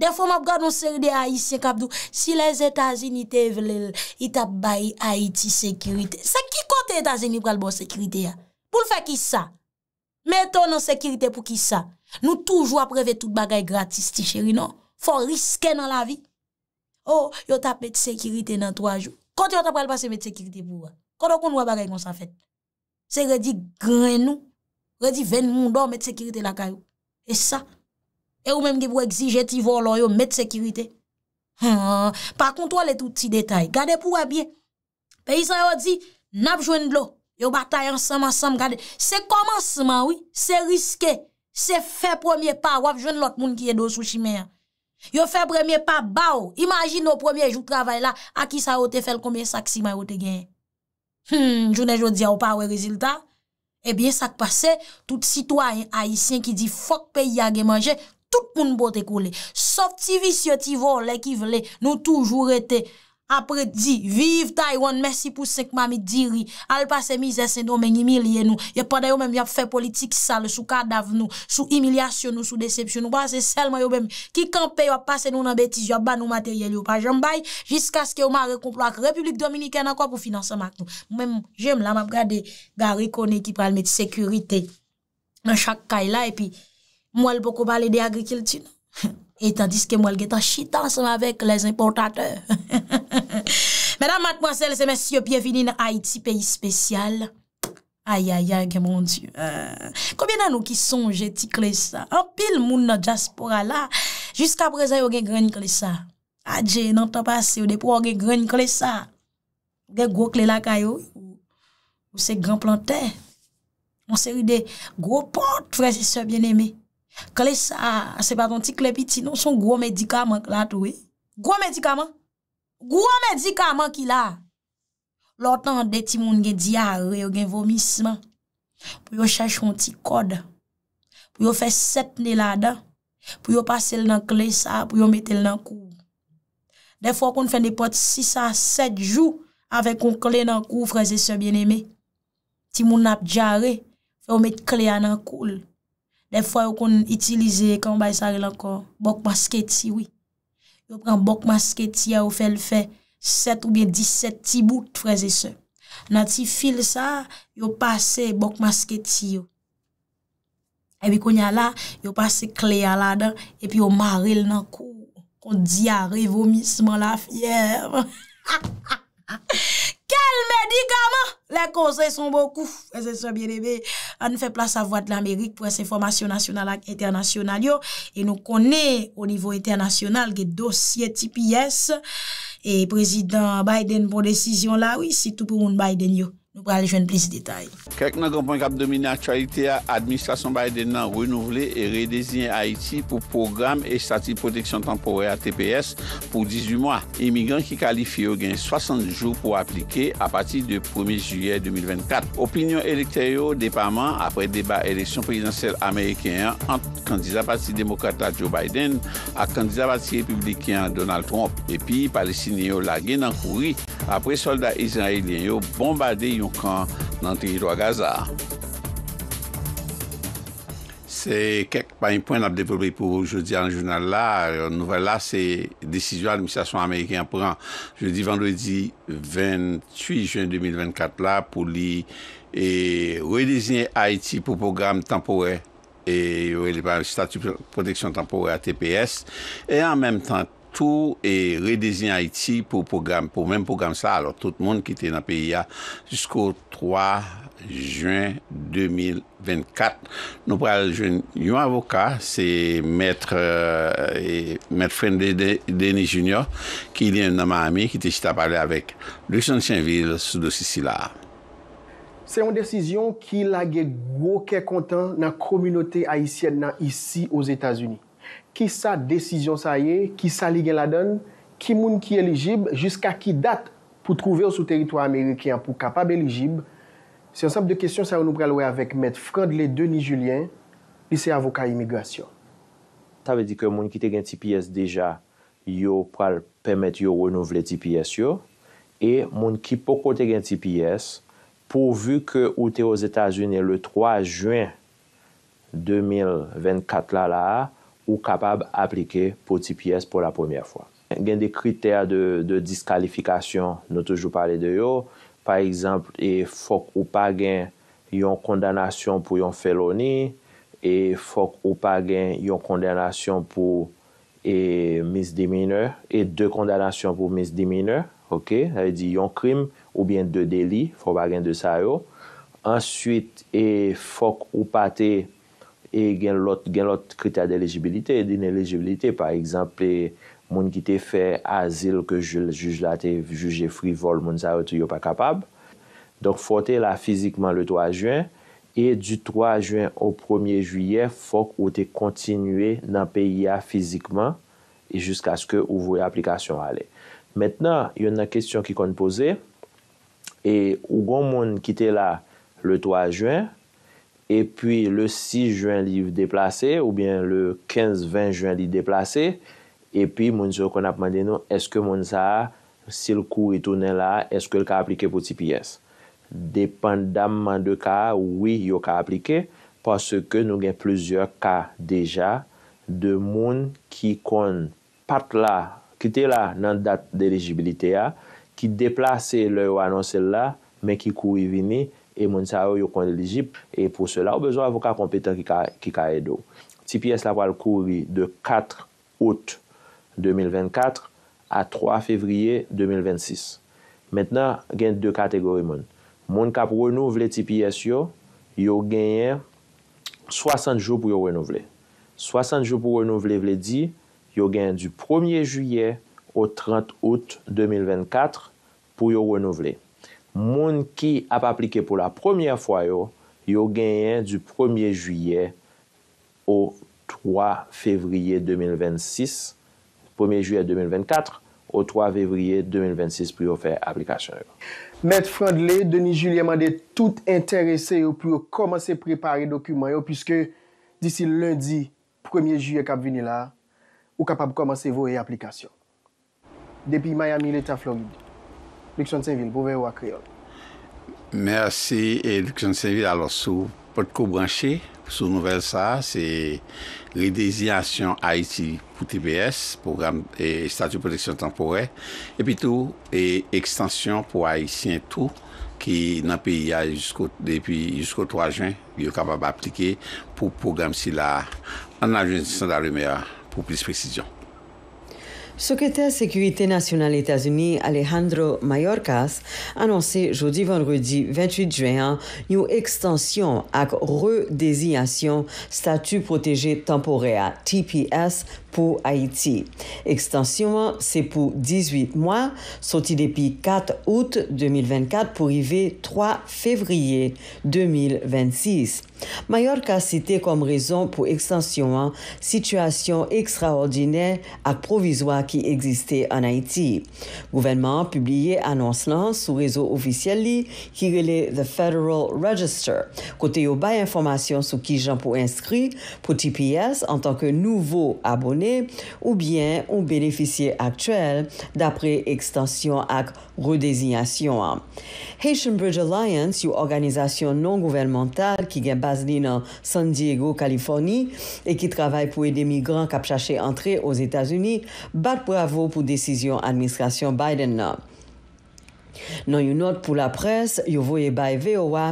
Defo map gwa nou seri de Haitien kapdou. Si les Etazini te vlel, itap bayi Haiti sekirite. Se ki kote Etazini pral bo sekirite ya? Pou l fe ki sa? Meto nan sekirite pou ki sa? Nou toujwa preve tout bagay gratis ti cheri nan? Fon riske nan la vi? O, oh, yo tap met sekirite nan 3 jou. Kote yo tap pral base met sekirite pou wè? Kote yo kon wè bagay kon sa fet? Se redi grenou, redi ven moun do met sekirite la kayou. E sa, e ou menm ge pou egzi jeti volon yo met sekirite. Par kontou ale tout ti detay, gade pou wabye. Pe yis an yo di, nap jwen blo, yo batay ansam ansam gade. Se komansman wii, se riske, se fe premier pa wap jwen lot moun ki e do sou shime. Yo fe premier pa ba ou, imajin nou premier jou travay la a ki sa wote fel kome sak si may wote genye. Hmm, jounen joudia ou pa we rezilta? Ebyen eh sak pase, tout sitwa ayisyen ki di fok pe yage manje, tout moun bote koule. Sof ti vi si yo ti vo le ki vle, nou toujou rete. apre di, vive Tayron, mersi pou sek mami diri, al pase mi zesendo men yi milye nou, ya pada yo men mi ap fe politik sal, sou kadaf nou, sou imilyasyon nou, sou decepsyon nou, ki kampe yo ap pase nou nan betis, yo ap ban nou materyel yo, pa jen bay, jiska sk yo man rekomplo ak Republik Dominik en akwa pou finanse mak nou. Mwen jen m la m ap gade, ga rikone ki pral meti sekurite, an chak kay la, epi mwen l poko bale de agrikilti nou. Etan diske mwal getan chitan seman vek les importateur. Menan mat mwasele semen syo pyevini nan Haiti, peyi spesyal. Ayayay, gen mon dieu. Koubyen nan nou ki sonje ti kle sa? An pil moun nan diaspora la, jiska prezen yo gen greni kle sa. Adje, nan tan pase yo depo yo gen greni kle sa. Gen gwo kle la kayo, ou se gran plantè. Mwanseri de gwo pot, freze se bien eme. Kle sa, se paton ti kle pi ti, nou son gwo medikaman ki la tou e. Gwo medikaman. Gwo medikaman ki la. Lò tan de ti moun gen diare ou gen vomisman. Pou yo chache moun ti kod. Pou yo fè set ne la da. Pou yo pase l nan kle sa, pou yo metel nan kou. De fò kon fè n de pot 6 a 7 jou avè kon kle nan kou freze se bien eme. Ti moun ap diare, pou yo met kle a nan kou lè. Le fwa yo kon itilize kan bay saril ankon, bok maske tiwi. Yo pran bok maske tiya yo fel fe, set ou bien diset ti bout freze se. Nan ti fil sa, yo pase bok maske tiyo. Ebi kon ya la, yo pase kle ya la dan, epi yo mare l nan kou. Kon diya revomisman la fiyem. Kel medikaman? Le konsey son boku. E se soye binebe, an fè plas avot l'Amerik pou es informasyon nasyonal ak internasyonal yo. E nou konè o nivou internasyonal ge dosye TPS e prezident Biden pou desisyon la, oui, si tout pou un Biden yo. Nous allons joindre plus de détails. Quelques qui a dominé l'actualité, l'administration Biden a renouvelé et redésigné Haïti pour programme et statut de protection temporaire TPS pour 18 mois. Immigrants qui qualifient ont 60 jours pour appliquer à partir du 1er juillet 2024. Opinion électorale département, après débat élection présidentielle américaine entre candidat parti démocrate Joe Biden à candidat parti républicain Donald Trump. Et puis, Palestiniens ont lagué dans courir après soldats israéliens ont bombardé yon kan nan tejido a Gaza. Se kek pa yon poin ap depobri pou jodi an jounal la, nou ve la se desidu an administrasyon Amerike an pou an. Jodi vendredi 28 jen 2024 la pou li e ou e dizine Haiti pou program tempore e ou e li pa statu proteksyon tempore a TPS e an menm tan tou e re-dezine Haiti pou program, pou menm program sa, alo tout moun ki te na peyi ya, jisko 3 juen 2024. Nou pral juen yon avoka, se met frend Denis Junior, ki liye nan ma ami, ki te jita pale avèk, de Chantienville, sou de Sicila. Se yon desizyon ki lage gwo ke kontan nan komunote Haitienne nan isi ouz Etasuni? ki sa desisyon sa ye, ki sa li gen la den, ki moun ki elijib, jiska ki dat pou trouve ou sou teritwa Amerikyan pou kapab elijib. Se yon samp de kestyon sa yon nou pralwe avèk Mèd Fradley Denis Julien, lise avoka imigrasyon. Ta ve di ke moun ki te gen TPS deja, yo pral pèmèt yo renouvle TPS yo, e moun ki poko te gen TPS, pou vu ke ou te yo Zeta Zunè le 3 Juin 2024 la la, ou kapab aplike pou TPS pou la pwemye fwa. Gen de kriter de diskalifikasyon nou toujou pale de yo. Par ekzamp, e fok ou pa gen yon kondanasyon pou yon feloni, e fok ou pa gen yon kondanasyon pou e, misdiminer, e de kondanasyon pou misdiminer, ok? Avè di yon krim ou bien de deli, fok pa gen de sa yo. Ansyit, e fok ou pa te... e gen lot kriter de legibilite, de ne legibilite, par exemple, moun ki te fe azil, ke juj la te juje frivol, moun sa yo pa kapab, donk fote la fizikman le 3 juen, e du 3 juen au 1er juyen, fok ou te kontinue nan PIA fizikman, e jiska sk ou vwe aplikasyon ale. Metna, yon nan kestyon ki kon pose, e ou gon moun ki te la le 3 juen, epi le 6 juan li deplase, ou bien le 15-20 juan li deplase, epi moun sou kon apman den nou, eske moun sa, si l kou y tonen la, eske l ka aplike pou TPS. Depan damman de ka, wii yo ka aplike, parce ke nou gen plezyor ka deja, de moun ki kon pat la, ki te la nan dat delegibilite ya, ki deplase le ou anonsel la, men ki kou y vini, E moun sa yo yo konle l'Egypte e pou se la ou bezon avoka kompeten ki ka edo. TPS la wale kouri de 4 out 2024 a 3 fevriye 2026. Metna gen de kategori moun. Moun kap renou vle TPS yo, yo genye 60 jou pou yo renou vle. 60 jou pou yo renou vle vle di, yo genye du 1e juye o 30 out 2024 pou yo renou vle. Moun ki ap aplike pou la premye fwa yo, yo genyen du premye juye o 3 fevriye 2026, premye juye 2024, o 3 fevriye 2026 pou yo fe aplikasyon yo. Met Frondley, Denis Julien mande tout interese yo pou yo komanse prepare dokumen yo, pwiske disi lundi, premye juye kap vini la, yo kapap komanse vowe aplikasyon. Depi Miami, l'Etat Floridi. Likchon Senvil, pouve ou akriol? Mersi, Likchon Senvil, alo sou potko branchi, sou nouvel sa, se re-dezi asyon Haiti pou TPS, program e statu proteksyon tempore, epi tou e ekstansyon pou Haitien tou ki nan pi ya jisko 3 jwen, yo kapab aplike pou program si la nan ajen san la remer pou plis presisyon. Sekwete Sekwite Nasyonal Etasuni Alejandro Mayorkas anonse jodi vendredi 28 juen yo ekstansyon ak re-deziasyon statu proteje temporea TPS. Pour Haïti, extension c'est pour 18 mois, sorti depuis 4 août 2024 pour arriver 3 février 2026. Mallorca cité comme raison pour extension situation extraordinaire ekstraordinè ak provizwa ki egziste an Gouvernement Gouvenman publié anons lan sou rezo ofisyel li ki rele The Federal Register, Côté au bas information sou qui j'en peux inskri pour TPS tant que nouveau abonné. ou bien ou beneficier aktuel d'apre ekstansyon ak redesignasyon an. Haitian Bridge Alliance, yon organizasyon non-gouvernmental ki gen baz li nan San Diego, Kaliforni, e ki travay pou edi migrant kap chache antre os Etats-Unis, bat pravo pou desisyon administrasyon Biden nan. Nan yon not pou la pres, yon voye bay veyo wa,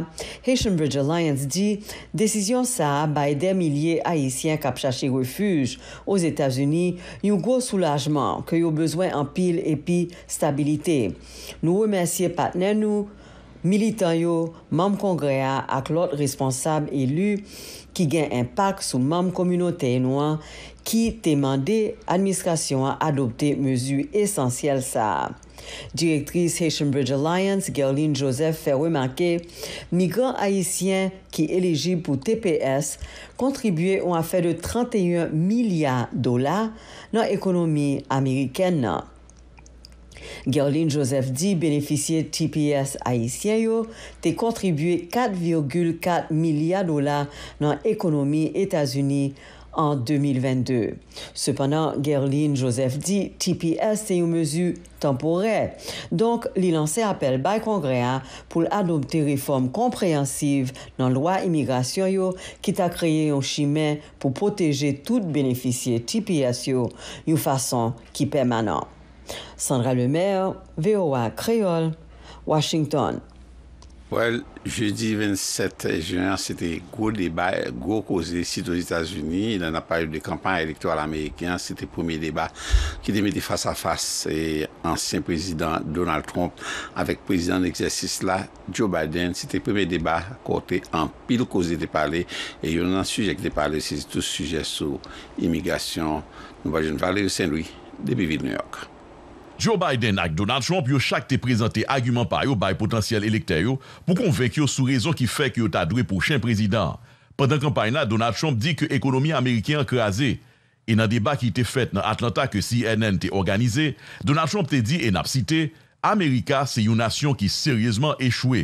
Haitian Bridge Alliance di, desisyon sa bay der milye Haitien kap chache refuj ouz Etasuni yon gwo soulajman ke yon bezwen an pil epi stabilite. Nou remensye patnen nou, militan yo, mam kongrea ak lot responsab elu ki gen impak sou mam komynoten wan ki temande administrasyon an adopte mezu esansyel sa. Direktriz Haitian Bridge Alliance, Gerline Joseph, fè wè marke, mi gran Haitien ki eleji pou TPS kontribuye ou an fè de 31 milyar dola nan ekonomi Ameriken nan. Gerline Joseph di beneficie TPS Haitien yo te kontribuye 4,4 milyar dola nan ekonomi Etasuni Ameriken. an 2022. Sependan, Gerline Joseph di, TPS te yon mezu tempore. Donk, li lanse apel bay kongrean pou l'adopte reforme kompreyansiv nan lwa imigrasyon yo, kit a kreye yon chimè pou poteje tout beneficie TPS yo yon fason ki permanent. Sandra Lemer, VOA Kreyol, Washington. Well, jeudi 27 juin, c'était gros débat, gros causé ici aux États-Unis. Il en a pas eu de campagne électorale américaine, c'était le premier débat qui était mis face à face et ancien président Donald Trump avec président d'exercice là, Joe Biden. C'était le premier débat côté en pile causé de parler. Et il y a un sujet qui était parlé, c'est tout sujet sur immigration. Nous allons de Saint-Louis, depuis New York. Joe Biden ak Donald Trump yo chak te prezante agumen payo bay potansyal elekter yo pou konvek yo sou rezon ki fek yo ta dwe pou chen prezident. Pendan kampayna, Donald Trump di ke ekonomi Amerike an kreaze. E nan deba ki te fet nan Atlanta ke CNN te organize, Donald Trump te di en ap site, Amerika se yon nasyon ki seryezman echwe.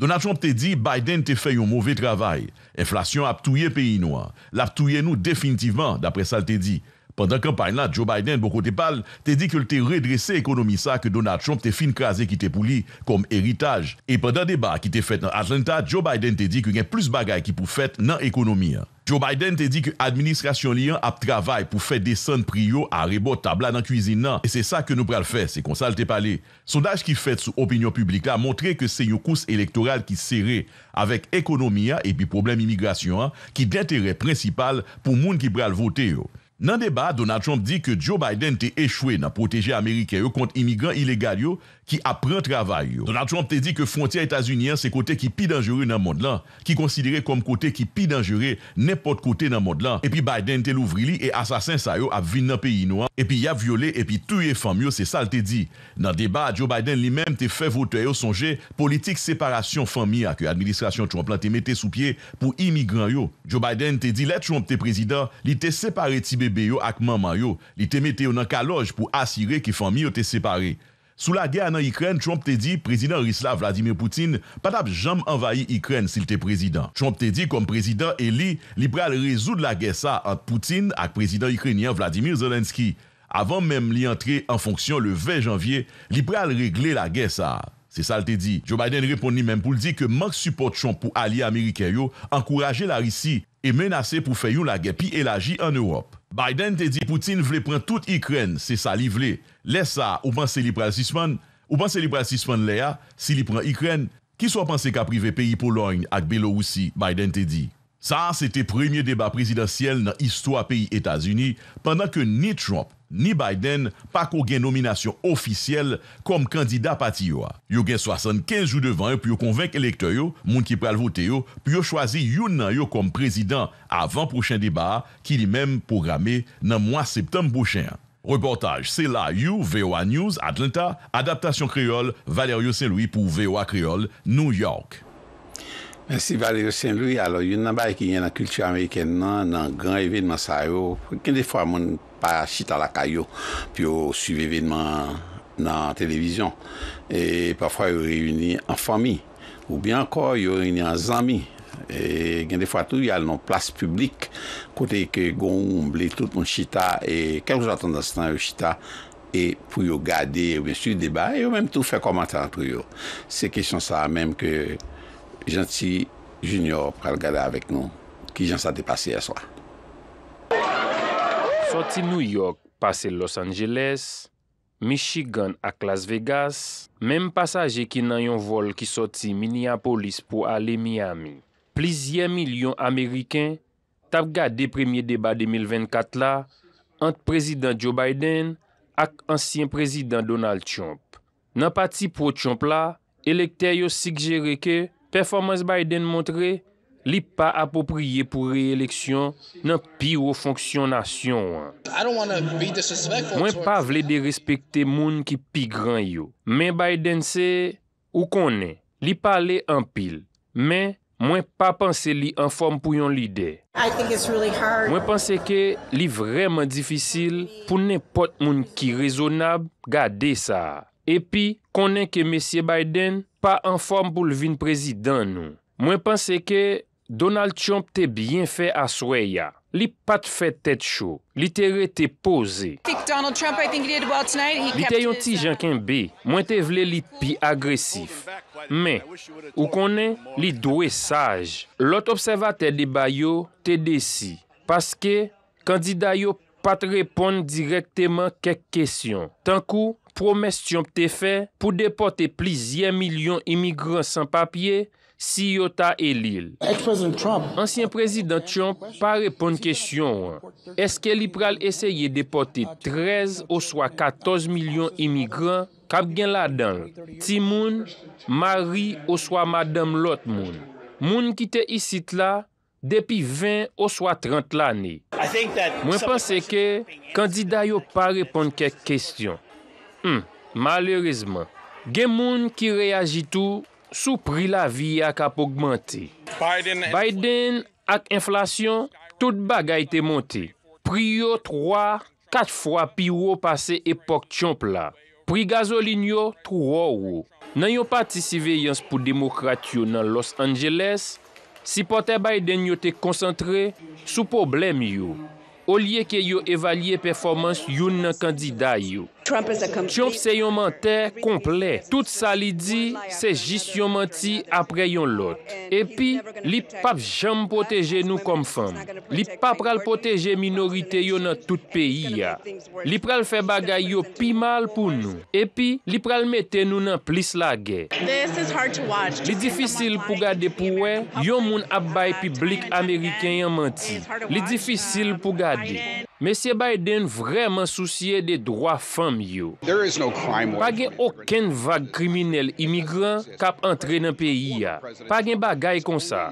Donald Trump te di Biden te fe yon mouve travay. Inflasyon ap touye peyi nou an. La ap touye nou definitivman, dapre sal te di. Pendan kampanye la, Joe Biden, boko te pal, te di ke lte redrese ekonomi sa ke Donald Trump te fin kaze ki te pou li kom eritaj. E pendant debat ki te fet nan Atlanta, Joe Biden te di ke gen plus bagay ki pou fet nan ekonomi. Joe Biden te di ke administrasyon liyan ap travay pou fet desen priyo a rebot tabla nan kuisin nan. E se sa ke nou pral fes, se konsal te pali. Sondaj ki fet sou opinyon publika montre ke se yo kous elektoral ki sere avèk ekonomi a epi problem imigrasyon a ki detere prinsipal pou moun ki pral vote yo. Nan debat, Donald Trump di ke Joe Biden te echwe nan proteje Amerikeyo kont imigran ilegalyo ki apren travay yo. Donald Trump te di ke fronti a Etasunyan se kote ki pi denjere nan mod lan, ki konsidere kom kote ki pi denjere nepot kote nan mod lan. Epi Biden te louvri li e asasen sa yo ap vin nan peyi noan, epi ya viole epi tuye fam yo, se sal te di. Nan debat, Joe Biden li menm te fevote yo sonje politik separasyon fami a ke administrasyon Trump lan te mette sou pie pou imigran yo. Joe Biden te di le Trump te prezident li te separe ti bebe yo ak maman yo, li te mette yo nan kaloj pou asire ki fami yo te separe. Sou la gè anan Ikren, Trump te di, prezident Rizla Vladimir Poutine patap jam envayi Ikren sil te prezident. Trump te di, kom prezident Eli, li pral rezoud la gè sa ant Poutine ak prezident Ikrenian Vladimir Zelenski. Avan menm li antre en fonksyon le 20 janvye, li pral regle la gè sa. Se sa l te di, Joe Biden repon ni menm pou l di ke mank support chon pou ali Amerikeyo, ankouraje la risi e menase pou fè yon la gè pi elagi an Europe. Biden te di Poutine vle pran tout ikren, se sa li vle. Le sa, ou pan se li pran sisman, ou pan se li pran sisman le ya, se li pran ikren, ki so pan se ka prive peyi Polony ak Belorussi, Biden te di. Sa, se te premye debat prezidansyel nan istwa peyi Etasuni, pandan ke ni Trump, ni Biden, pa ko gen nominasyon ofisyel kom kandida pati yo a. Yo gen 75 jou devan yo, pou yo konvenk elektor yo, moun ki pral vote yo, pou yo chwazi yon nan yo kom prezidans avan proxen debat, ki li menm programe nan mwa septem bouchen. Reportaj, se la yon, VOA News, Atlanta, Adaptasyon Kriol, Valerio Senlui pou VOA Kriol, New York. Mwen si Valero Saint-Louis, alo yon nabay ki yon nan kultur Ameriken non, nan, nan gran evenman sa yo. Gen de fwa mwen pa chita lakay yo, pi yo suiv evenman nan televizyon. E pa fwa yo reyouni an fami, ou bien ankor yo reyouni an zami. Gen de fwa tou yon nan plas publik, kote ke goun ou mble tout moun chita, e kèm jou attendan san yo chita, e pou yo gade, ou bien suiv deba, yo menm tou fè komantan an tou yo. Se kesyon sa mèm ke... janti junior pral gade avèk nou, ki jan sa depase yè swa. Soti New York, pase Los Angeles, Michigan ak Las Vegas, menm pasaje ki nan yon vol ki soti Minneapolis pou ale Miami. Plizye milyon Ameriken tap gade premye deba 2024 la ant prezident Joe Biden ak ansyen prezident Donald Trump. Nan pati pro Trump la, elektè yo sigjere ke performans Biden montre li pa apopriye pou reeleksyon nan pi ou fonksyonasyon. Mwen pa vle de respekte moun ki pi gran yo. Men Biden se ou konen. Li pa le anpil. Men mwen pa panse li anform pou yon lide. Mwen panse ke li vreman difisil pou ne pot moun ki rezonab gade sa a. Epi, konen ke M. Biden pa an form pou lvin prezidant nou. Mwen panse ke Donald Trump te byen fe aswe ya. Li pat fe tet cho. Li te re te pose. Li te yon ti uh, jankan be. Mwen te vle li pi agresif. Men, ou konen, li dwe saj. Lot observate de bayo, te desi. Paske, kandida yo pat repon direkteman kek kesyon. Tankou, promes tiyon pte fe pou depote plizien milyon imigran san papye si yota elil. Ansyen prezident tiyon pa repon kesyon. Eske li pral esye depote 13 ou swa 14 milyon imigran kap gen la den. Ti moun, mari ou swa madame lot moun. Moun ki te isit la depi 20 ou swa 30 lani. Mwen panse ke kandida yo pa repon kèk kestyon. Hmm, malerizman, gen moun ki reyajitou sou pri la vi ak apogmante. Biden ak inflasyon, tout bag a ite monte. Pri yo 3, 4 fwa pi yo pase epok chonpla. Pri gazolin yo, 3 yo. Nan yon pati siveyans pou demokrat yo nan Los Angeles, si Potter Biden yo te konsantre sou problem yo. O liye ke yo evalye performans yon nan kandida yo. Chouf se yon mente komple. Tout sa li di, se jist yon menti apre yon lot. Epi, li pap jam poteje nou kom fem. Li pap pral poteje minorite yon nan tout peyi ya. Li pral fe bagay yo pi mal pou nou. Epi, li pral mette nou nan plis la ge. Li difisil pou gade pou we, yon moun apbay publik Ameriken yon menti. Li difisil pou gade pou we. Mesey Biden vreman souciye de droa fam yo. Pagen oken vage kriminel imigran kap entre nan peyi ya. Pagen bagay kon sa.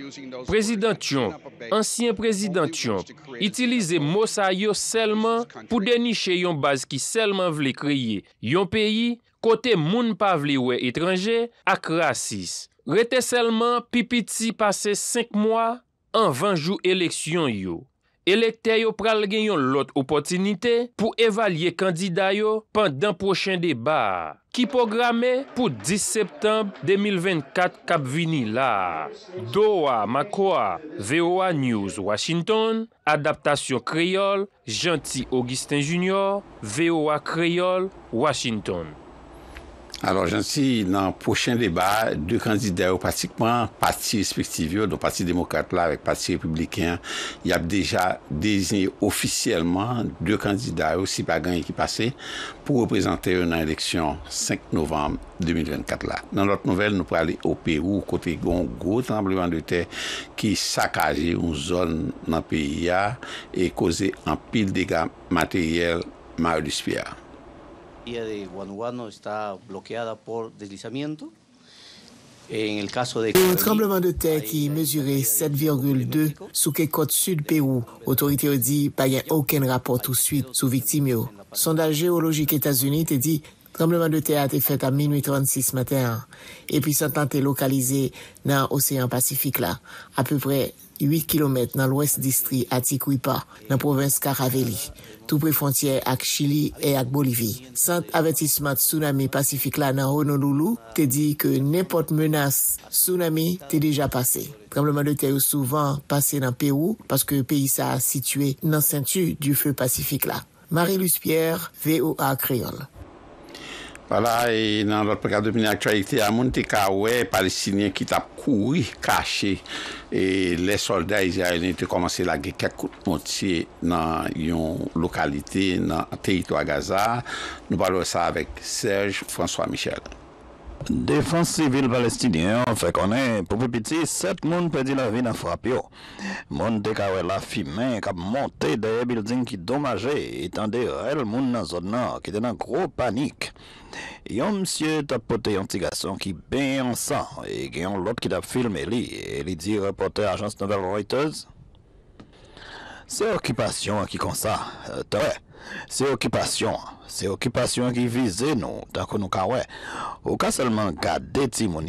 Prezident Yonk, ansyen prezident Yonk, itilize mosa yo selman pou deniche yon baz ki selman vle kriye yon peyi, kote moun pa vle we etranje ak rasis. Rete selman pipiti pase 5 mwa an vanjou eleksyon yo. Elekter yo pral genyon lot opotinite pou evalye kandida yo pandan pochen deba ki programe pou 10 septembe 2024 kap vini la. Doa Makoa, VOA News Washington, Adaptasyon Kriol, Janti Augustin Junior, VOA Kriol, Washington. Alors, jensi, nan pochen debat, dwe kandida ou pratikman, pati respektive ou don pati demokat la vek pati republikan, y ap deja dezine ofisyeleman dwe kandida ou si pa gany ki pase pou reprezentere nan eleksyon 5 novem 2024 la. Nan lote nouvel, nou pou ale o Perou kote Gon Go, trembleman de te ki sakaje ou zon nan periya e koze an pil dega materiel ma ou dispera. Le tremblement de terre qui mesurait 7,2 sous côte sud Pérou. Autorité a dit pas n'y a aucun rapport tout de suite sous victime. Sondage géologique États-Unis te dit tremblement de terre a été fait à minuit 36 matin. Et puis, est localisé dans l'océan Pacifique là, à peu près 8 km nan lwes distri Atikwipa nan provins Karavelli, tou pre fontye ak Chile e ak Bolivie. Sant avetismat tsunami pasifik la nan Honolulu, te di ke nepot menas tsunami te deja pase. Prebleman de te yo souvan pase nan Peru, paske peyi sa sitwe nan sentu du fe pacifik la. Marie-Luce Pierre, VOA Kreyon Vala, nan lot prekado pini aktualite, a moun te ka we, palestinien ki tap koui, kache, le solde a izi a ene te komanse lage kekout motse nan yon lokalite, nan te ito a Gaza, nou balo sa avek Serge François Michel. Defansi vil palestinyen fè konen, pou pi piti, set moun pedi la vi nan frapyo. Moun dekare la fi men, kap monte de e bildin ki domaje, etan de rel moun nan zon nan, ki den nan gro panik. Yon msye tapote yon tiga son ki ben yon san, e gen yon lot ki tap filme li, li di repote ajans novel reitez. Se okipasyon ki konsa, te re, se okipasyon. Se qui qui vize nous, tanko nou ka we, ou ka selman gade timoun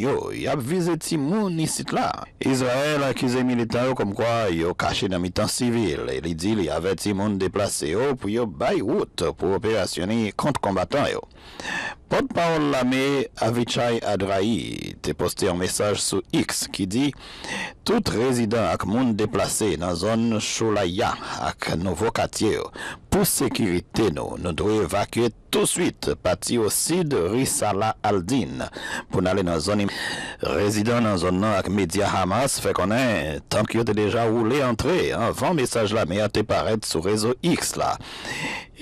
a visé gens timoun là, Israël accusé les militants comme quoi quoi yo kache nan mitan et li di li ave timoun déplacés yo pou yo bay pour pou contre kont kombatan combattants. Porte-parole l'Ami Avichai Adraï a posté un message sur X qui dit Tout résident ak gens déplacés dans zone Cholaya avec nouveau quartier pour sécurité nous nous devons ki e tou suite pati ou Sid Risala Aldin. Poun ale nan zon ime, rezidant nan zon nan ak media Hamas, fe konen, tan ki yo te deja ou le antre, an van mesaj la me a te paret sou rezo X la.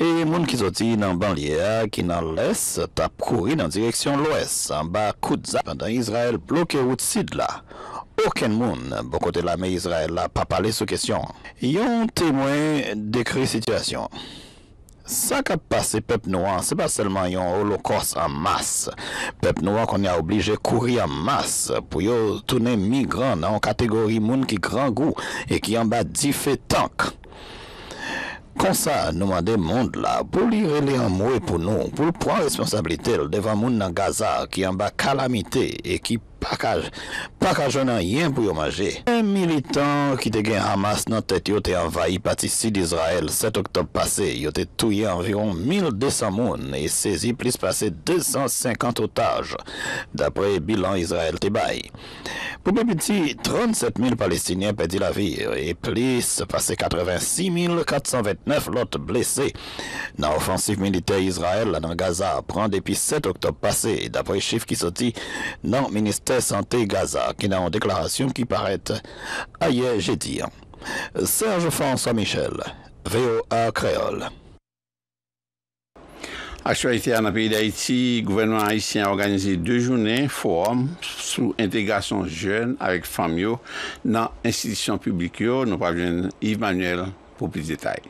E moun ki zo ti nan banlie a, ki nan les, tap kouri nan direksyon l'OES, an ba koutza, pendant Israel bloke ou Sid la. Oken moun, bo kote la me Israel la pa pale sou kesyon. Yon temwen dekri situasyon. Sa ka pase pep nouan, se ba selman yon holokos an mas. Pep nouan kon yon oblije kouri an mas pou yon tounen mi gran nan kategori moun ki gran gou e ki yon ba dife tank. Kon sa, nouman de moun la, pou li rele an mouy pou nou, pou l pouan responsabilite l devan moun nan Gaza ki yon ba kalamite e ki pouan. pas' ka jounan rien rien pour manger. Un militant qui te gen Hamas dans tête envahi par le sud d'Israël 7 octobre passé. Il été tué environ 1200 moines et saisi plus de 250 otages, d'après bilan israël Pour Pour petit, 37 000 Palestiniens Palestiniens perdu la vie et plus de 86 429 blessés dans L'offensive militaire israël dans Gaza prend depuis 7 octobre passé. le d'après qui qui dans le ministère Santé Gaza, qui n'a en déclaration qui paraît ailleurs dit. Serge François Michel, VOA Créole. Actualité dans le pays d'Haïti, gouvernement haïtien a organisé deux journées forum sous intégration jeune avec famille dans l'institution publique. Nous parlons Yves-Manuel pour plus de détails.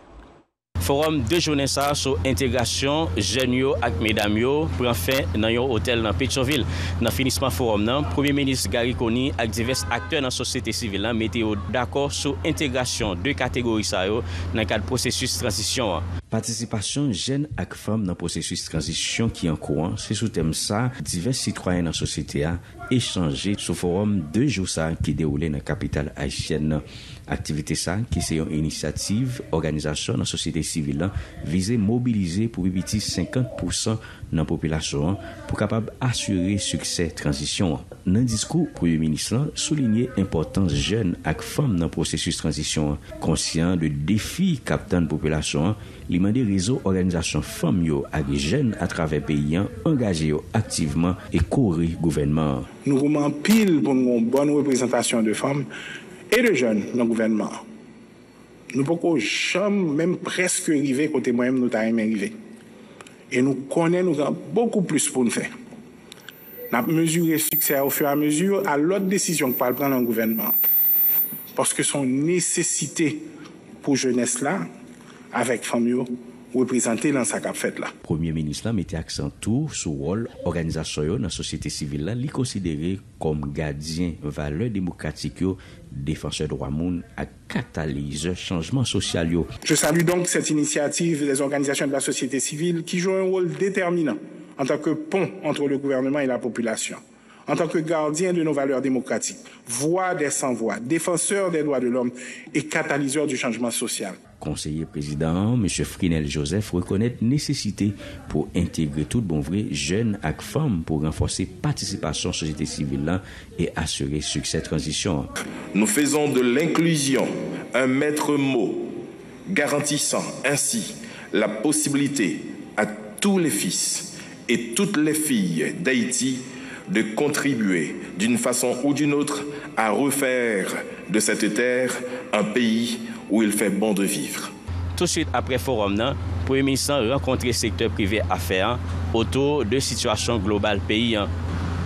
Forum de jounen sa sou entegrasyon jen yo ak medam yo pou an fin nan yon hotel nan Pechonville. Nan finisman forum nan, Premier Ministre Gary Coney ak divers akteur nan sosyete sivil nan mete yo d'akor sou entegrasyon de kategori sa yo nan kad prosesus transisyon. Patisipasyon jen ak fem nan prosesus transisyon ki an kouan, se sou tem sa, divers sitwoyen nan sosyete a echanje sou forum de jounen sa ki de oule nan kapital hajjen nan. Aktivite sa ki se yon inisiativ organizasyon nan sosite sivil lan vize mobilize pou bebiti 50% nan popilasyon pou kapab asyre sukse transisyon. Nan diskou pou yon minister solinye importans jen ak fom nan prosesus transisyon konsyant de defi kapten popilasyon, li mande rezo organizasyon fom yo ak jen atrave peyan, angaje yo aktiveman e kouri gouvenman. Nou pouman pil pou nou bonn representasyon de fom. E de joun nan gouvenman, nou poko jom menm preske rive kote mwenm nou ta eme rive. E nou konen nou kan poko plis pou nfe. Na mesur e suksè, ou fyo a mesur, a lot de desisyon kwa al pran nan gouvenman. Poske son nesesite pou jounes la, avek famyo... représenté dans sa cap là. Premier ministre là mettait accent tout sur rôle organisation dans la société civile là, les considérer comme gardien valeur démocratique défenseur droit monde à catalyseur changement social Je salue donc cette initiative des organisations de la société civile qui jouent un rôle déterminant en tant que pont entre le gouvernement et la population en tant que gardien de nos valeurs démocratiques, voix des sans-voix, défenseur des droits de l'homme et catalyseur du changement social. Conseiller président, M. Frinel Joseph reconnaît nécessité pour intégrer tout bon vrai jeunes et femmes pour renforcer participation société civile et assurer succès transition. Nous faisons de l'inclusion un maître mot, garantissant ainsi la possibilité à tous les fils et toutes les filles d'Haïti de contribuer d'une façon ou d'une autre à refaire de cette terre un pays où il fait bon de vivre. Tout de suite après forum, le Premier ministre rencontré le secteur privé affaires hein, autour de situation globale pays. Hein.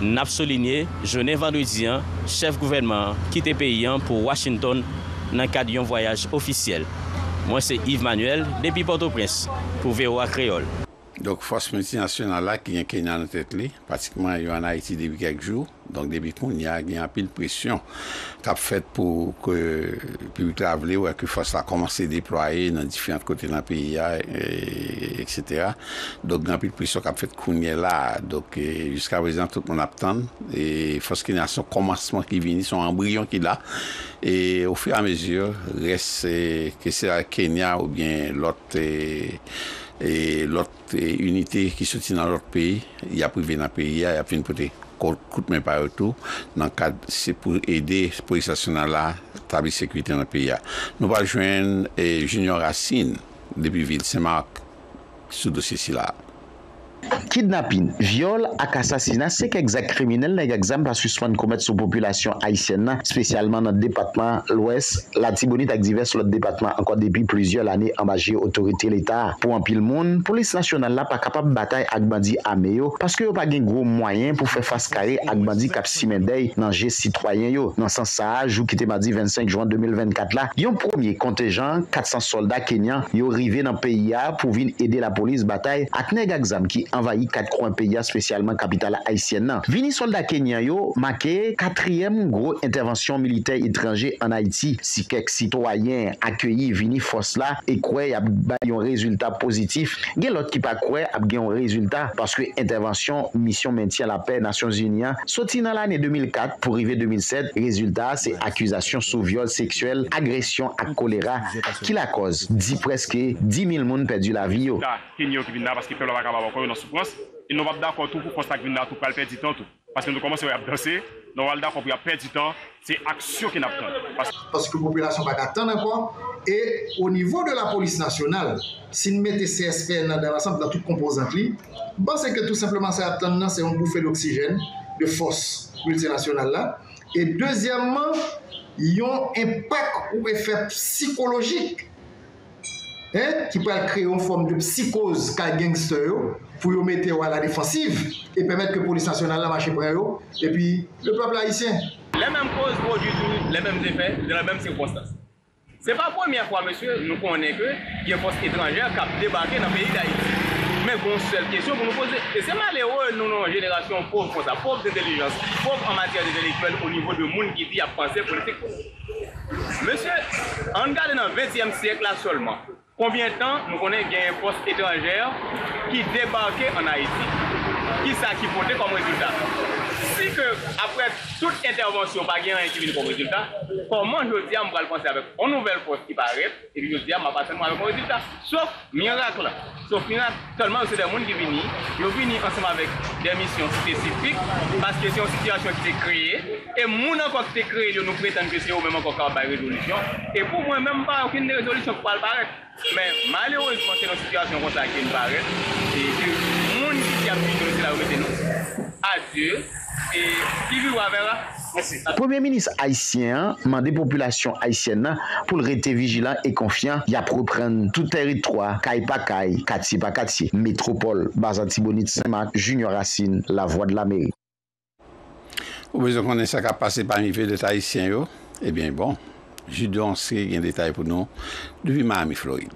N'a souligné, n'ai vendredi, hein, chef gouvernement quitte pays pour Washington dans le cadre d'un voyage officiel. Moi, c'est Yves Manuel, depuis Port-au-Prince, pour VOA Créole. Donk fos meniti nasyon nan la ki gen Kenya nan tet li. Pratikman yo an a iti debi kek jou. Donk debi kon, gen apil presyon kap fet pou pi wite avle wè ki fos la komanse deploye nan difiant kote nan pi ya, etc. Donk gen apil presyon kap fet kon gen la. Donk jiska vrezen tout mon aptan. Fos Kenya son komanseman ki vini, son ambryon ki la. Et ou fi a mezur res ke se a Kenya ou bien lote e lotte uniti ki soti nan lotte peyi ya pou ven nan peyi ya ya fin pou te kout men paroutou nan kad se pou ede pou isasyonan la tabi sekwiten nan peyi ya nou pa jwen e, jenyo rasin depi vil semak sou dosisi la Kidnapin, viol ak asasina se ke egzak kriminel ne egzame pa susman komet sou populasyon aisyen nan spesyalman nan depatman lwes la tibouni tak diverse lwes depatman anko depi plizye lani ambaje otorite l'Etat pou anpil moun, polis nasyonal la pa kapab batay ak bandi ame yo paske yo pa gen gro mwayen pou fe faskare ak bandi kapsi mendei nan je sitwayen yo, nan san sa ajou ki te madi 25 juan 2024 la, yon promye kontejan, 400 soldat kenyan yo rive nan PIA pou vin ede la polis batay, ak ne egzame ki anvayi katkwen peya spesyalman kapital a Haitien nan. Vini solda Kenya yo make katriyem gro intervensyon militer itranje an Haiti. Si kek sitwayen akyeyi vini fos la e kwey ap yon rezultat pozitif, gen lot ki pa kwe ap gen yon rezultat. Paske intervensyon, misyon mentyen la pey, Nasyons Union, soti nan la ane 2004, pou rive 2007, rezultat se akuzasyon sou viol seksuel, agresyon ak kolera. A ki la koz? Di preske 10.000 moun perdi la vi yo. Da, Kenya yo ki vin nan paske peyo la baka babo kwen yon sou Frans, e nou wap da kon tou pou konstagvin nan tou pal perdi tan tou. Paske nou koman se wap danse, nou wap da kon pou wap perdi tan, se aksyon ki nan ap tan. Paske popyla syon pa katan nan kwa, e o nivou de la polis nasyonal, si nou mette CSPN nan dan asan pou nan tout kompozant li, basen ke tout simplement se ap tan nan se yon boufe l'oksijen de fos multinasyonal la, e dezyanman, yon epek ou efek psikologik, ki pou al kreye yon form de psikose ka gangster yo, pour vous mettre à la défensive et permettre que la police nationale la marche pour eux et puis le peuple haïtien. Les mêmes causes produisent les mêmes effets dans la même circonstance. Ce n'est pas la première fois, monsieur, nous connaissons que y a une force étrangère qui a débarqué dans le pays d'Haïti. Mwen kon sel kesyon pou nou pose. E seman le ou nou nou jenerasyon pouf pou ta. Pouf d'intellijans. Pouf an matere d'intellijans. Pouf an matere d'intellijans pouf pou nivou de moun ki di a franse politik. Monsen, an gade nan 20e seyek la solman. Konvien tan nou konen gen yon post etanjer ki debake an Haiti. Ki sa ki pote kon mwen dita. apre tout intervansyon pa gen nan ekibine kon rezultat, poman yo diyan mbra l'ponsen avèk an nouvel pos ki paret, epi yo diyan mba paten mwa avèk kon rezultat. Sop, mirakla. Sop, mirakla. Solman yo se den moun ki vini, yo vini konsen mwa avèk den misyon spesifik, paske se yon situasyon ki te kriye, epi moun ankon ki te kriye, yo nou prétende ki se yon mwen ankon kwa pari rezolution, epi pou mwen mwen mba akine rezolution kwa l'parek. Men, malè ou l'ponsen an situasyon konsen akine paret, epi moun ki E, Premye minis Haitien, man de populasyon Haitien nan, pou l rete vijilan e konfyan, ya propren tout territroi, kai pa kai, katsi pa katsi, metropol, bazantibonit, semak, junior asin, la vwa de la meri. Ou bezon konen sa ka pase pa mi ve de Haitien yo, e eh ben bon, jy donse gen detay pou nou, devy ma ami Floyd.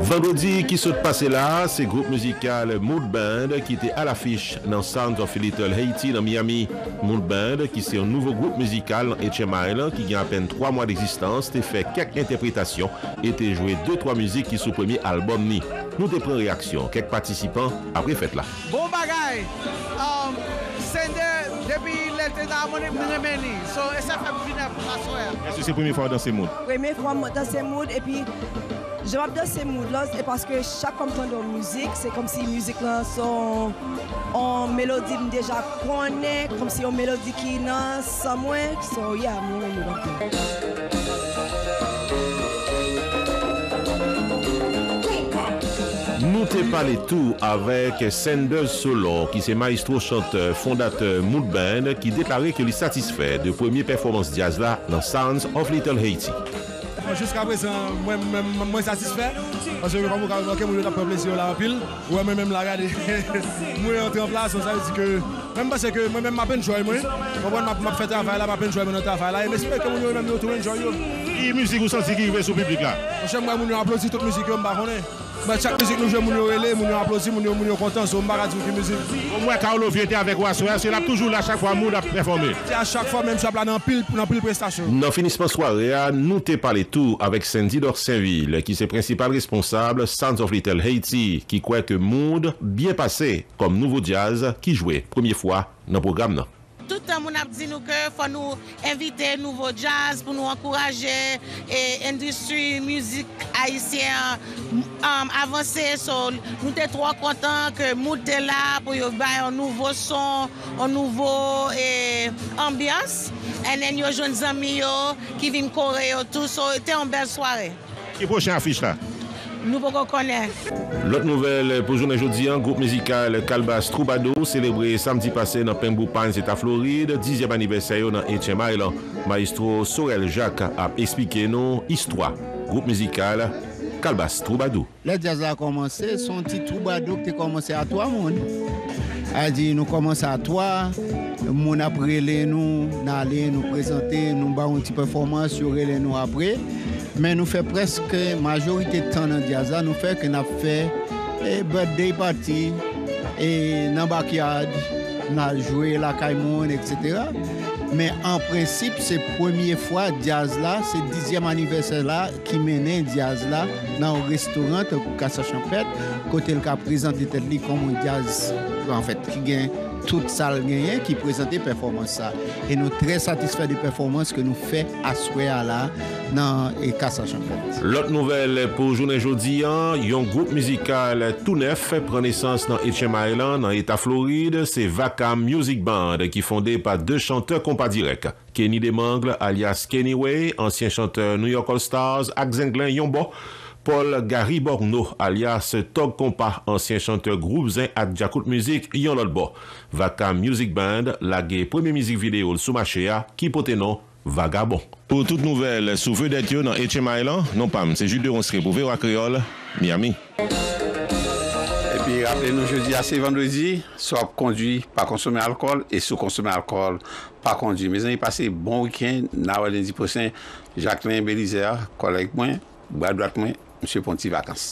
Vendredi qui se passe là, c'est groupe musical Mood Band qui était à l'affiche dans Sound of Little Haiti dans Miami. Mood Band qui c'est un nouveau groupe musical et HMI qui a à peine trois mois d'existence, t'es fait quelques interprétations et t'es joué deux trois musiques qui sont premier album ni. Nous te prenons réaction, quelques participants après fête là. Bon bagaille, um, depuis l'été d'harmonie, je béni. So, et ça fait venir pour la soirée. Est-ce que c'est la première fois dans ce monde? Première fois dans ce monde. Et puis, je vais dans ce moods là parce que chaque fois que de musique, c'est comme si la musique là, en mélodie déjà connaît, comme si une mélodie qui est sans moi. So, yeah, moi, je nous pas les tout avec Sanders Solon, qui c'est maestro chanteur euh, fondateur Mood Band, qui déclarait qu'il est satisfait de première performance jazz là dans Sounds of Little Haiti. Jusqu'à présent, moi satisfait. Parce que pas vous avez vous moi j'ai plaisir là en pile. Ouais, moi même la regarder. moi entré en place, ça veut dire que même parce que moi même m'a peine joie moi. Moi m'a fait travail là, m'a peine joie mon travail là. Et j'espère que moi même tout le monde joie. Et musique vous senti qui est sur le public là. J'aime moi mon applaudir toute musique que vous connais. Mwen chak mizik nou jen moun yo ele, moun yo aplosi, moun yo moun yo kontan, sou mba radik mizik. Mwen ka ou lo vyete avek ou aswa, se l ap toujou la chak fwa moun ap performe. A chak fwa menm sa plan nan pil prestasyon. Nan finisme swa rea, nou te pale tou avek Sandy dorsen vil, ki se prinsipal responsable Sounds of Little Haiti, ki kwek moun biye pase kom nouvo jazz ki jwe. Premier fwa nan program nan. tout le temps, a dit nous que faut nous inviter nouveau jazz pour nous encourager et industrie musique haïtienne um, avancer. nous sommes trop contents que nous est là pour nous un nouveau son, un nouveau et ambiance. Et then jeunes amis qui viennent courir tout. So, c'était une belle soirée. Qui prochaine affiche là? Nou pou kon kon lè. Lot nouvel pou joun anjoudian, goup mizikal Kalbass Troubadou selebrè samdi pase nan Pemboupan, Zeta Floride, dizyev anibeseyo nan Etienne-Mailan. Maestro Sorel Jacques ap esplike nou Istwa, goup mizikal Kalbass Troubadou. Le jazz a komanse, son ti Troubadou ki te komanse a to a moun. A di nou komanse a to a, moun ap rele nou, nan ale nou prezante, nou ba un ti performans, yo rele nou apre, mais nous fait presque majorité de temps dans nous fait qu'on a fait des eh, birthday party et eh, dans backyard, on joué la caïmoun, etc. Mais en principe, c'est la première fois Diaz là, c'est le dixième anniversaire là qui mène Diaz dans un restaurant, au Casa champette côté le cas présenté comme un Diaz an fèt, ki gen tout sal genyen ki prezente performans sa. E nou tre satisfè de performans ke nou fè aswe ala nan Ekasa Champet. Lot nouvel pou jounen joudi an, yon goup mizikal tout nef prenesans nan Hitchin Island, nan Eta Floride, se Vaka Music Band ki fonde pa de chanteur kompa direk. Kenny Demangle, alias Kenny Way, ansyen chanteur New York All Stars, Ak Zenglen, yon bo, Paul Gariborno alias Tog Kompah, ansyen chanteur groub zin at Jakout Muzik, yon lot bo. Vakam Muzik Band, lage premier mizik videol soumachea, ki potenon Vagabon. Po tout nouvel souveu det yo nan Etchemae lan, non pam, se jute de ronsre pou ve wakriol, miyami. E pi rappele nou jodi ase vendredi, sop kondwi pa konsome alkol, e soukonsome alkol pa kondwi. Me zan yi pase bon wikend, na wale 10% jakelen belizea, kolek mwen, wad wak mwen. Monsie Ponty, vakans.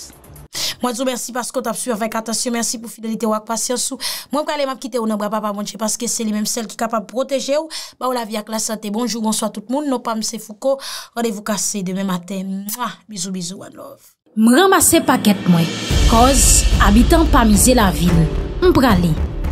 Mwen zou mersi paskot ap suy avay katasyon. Mersi pou fidelite wak pasyansou. Mwen pralem ap kite ou nan non, bra papa mounche paske se li menm sel ki kapab proteje ou ba ou la vi ak la sante. Bonjou, bonsoy tout moun. Non pa mse fuko. Orde vou kase demen maten. Bizou, bizou, wan love. Mwen ramase paket mwen. Koz, abitan pa mize la vil. Mprale.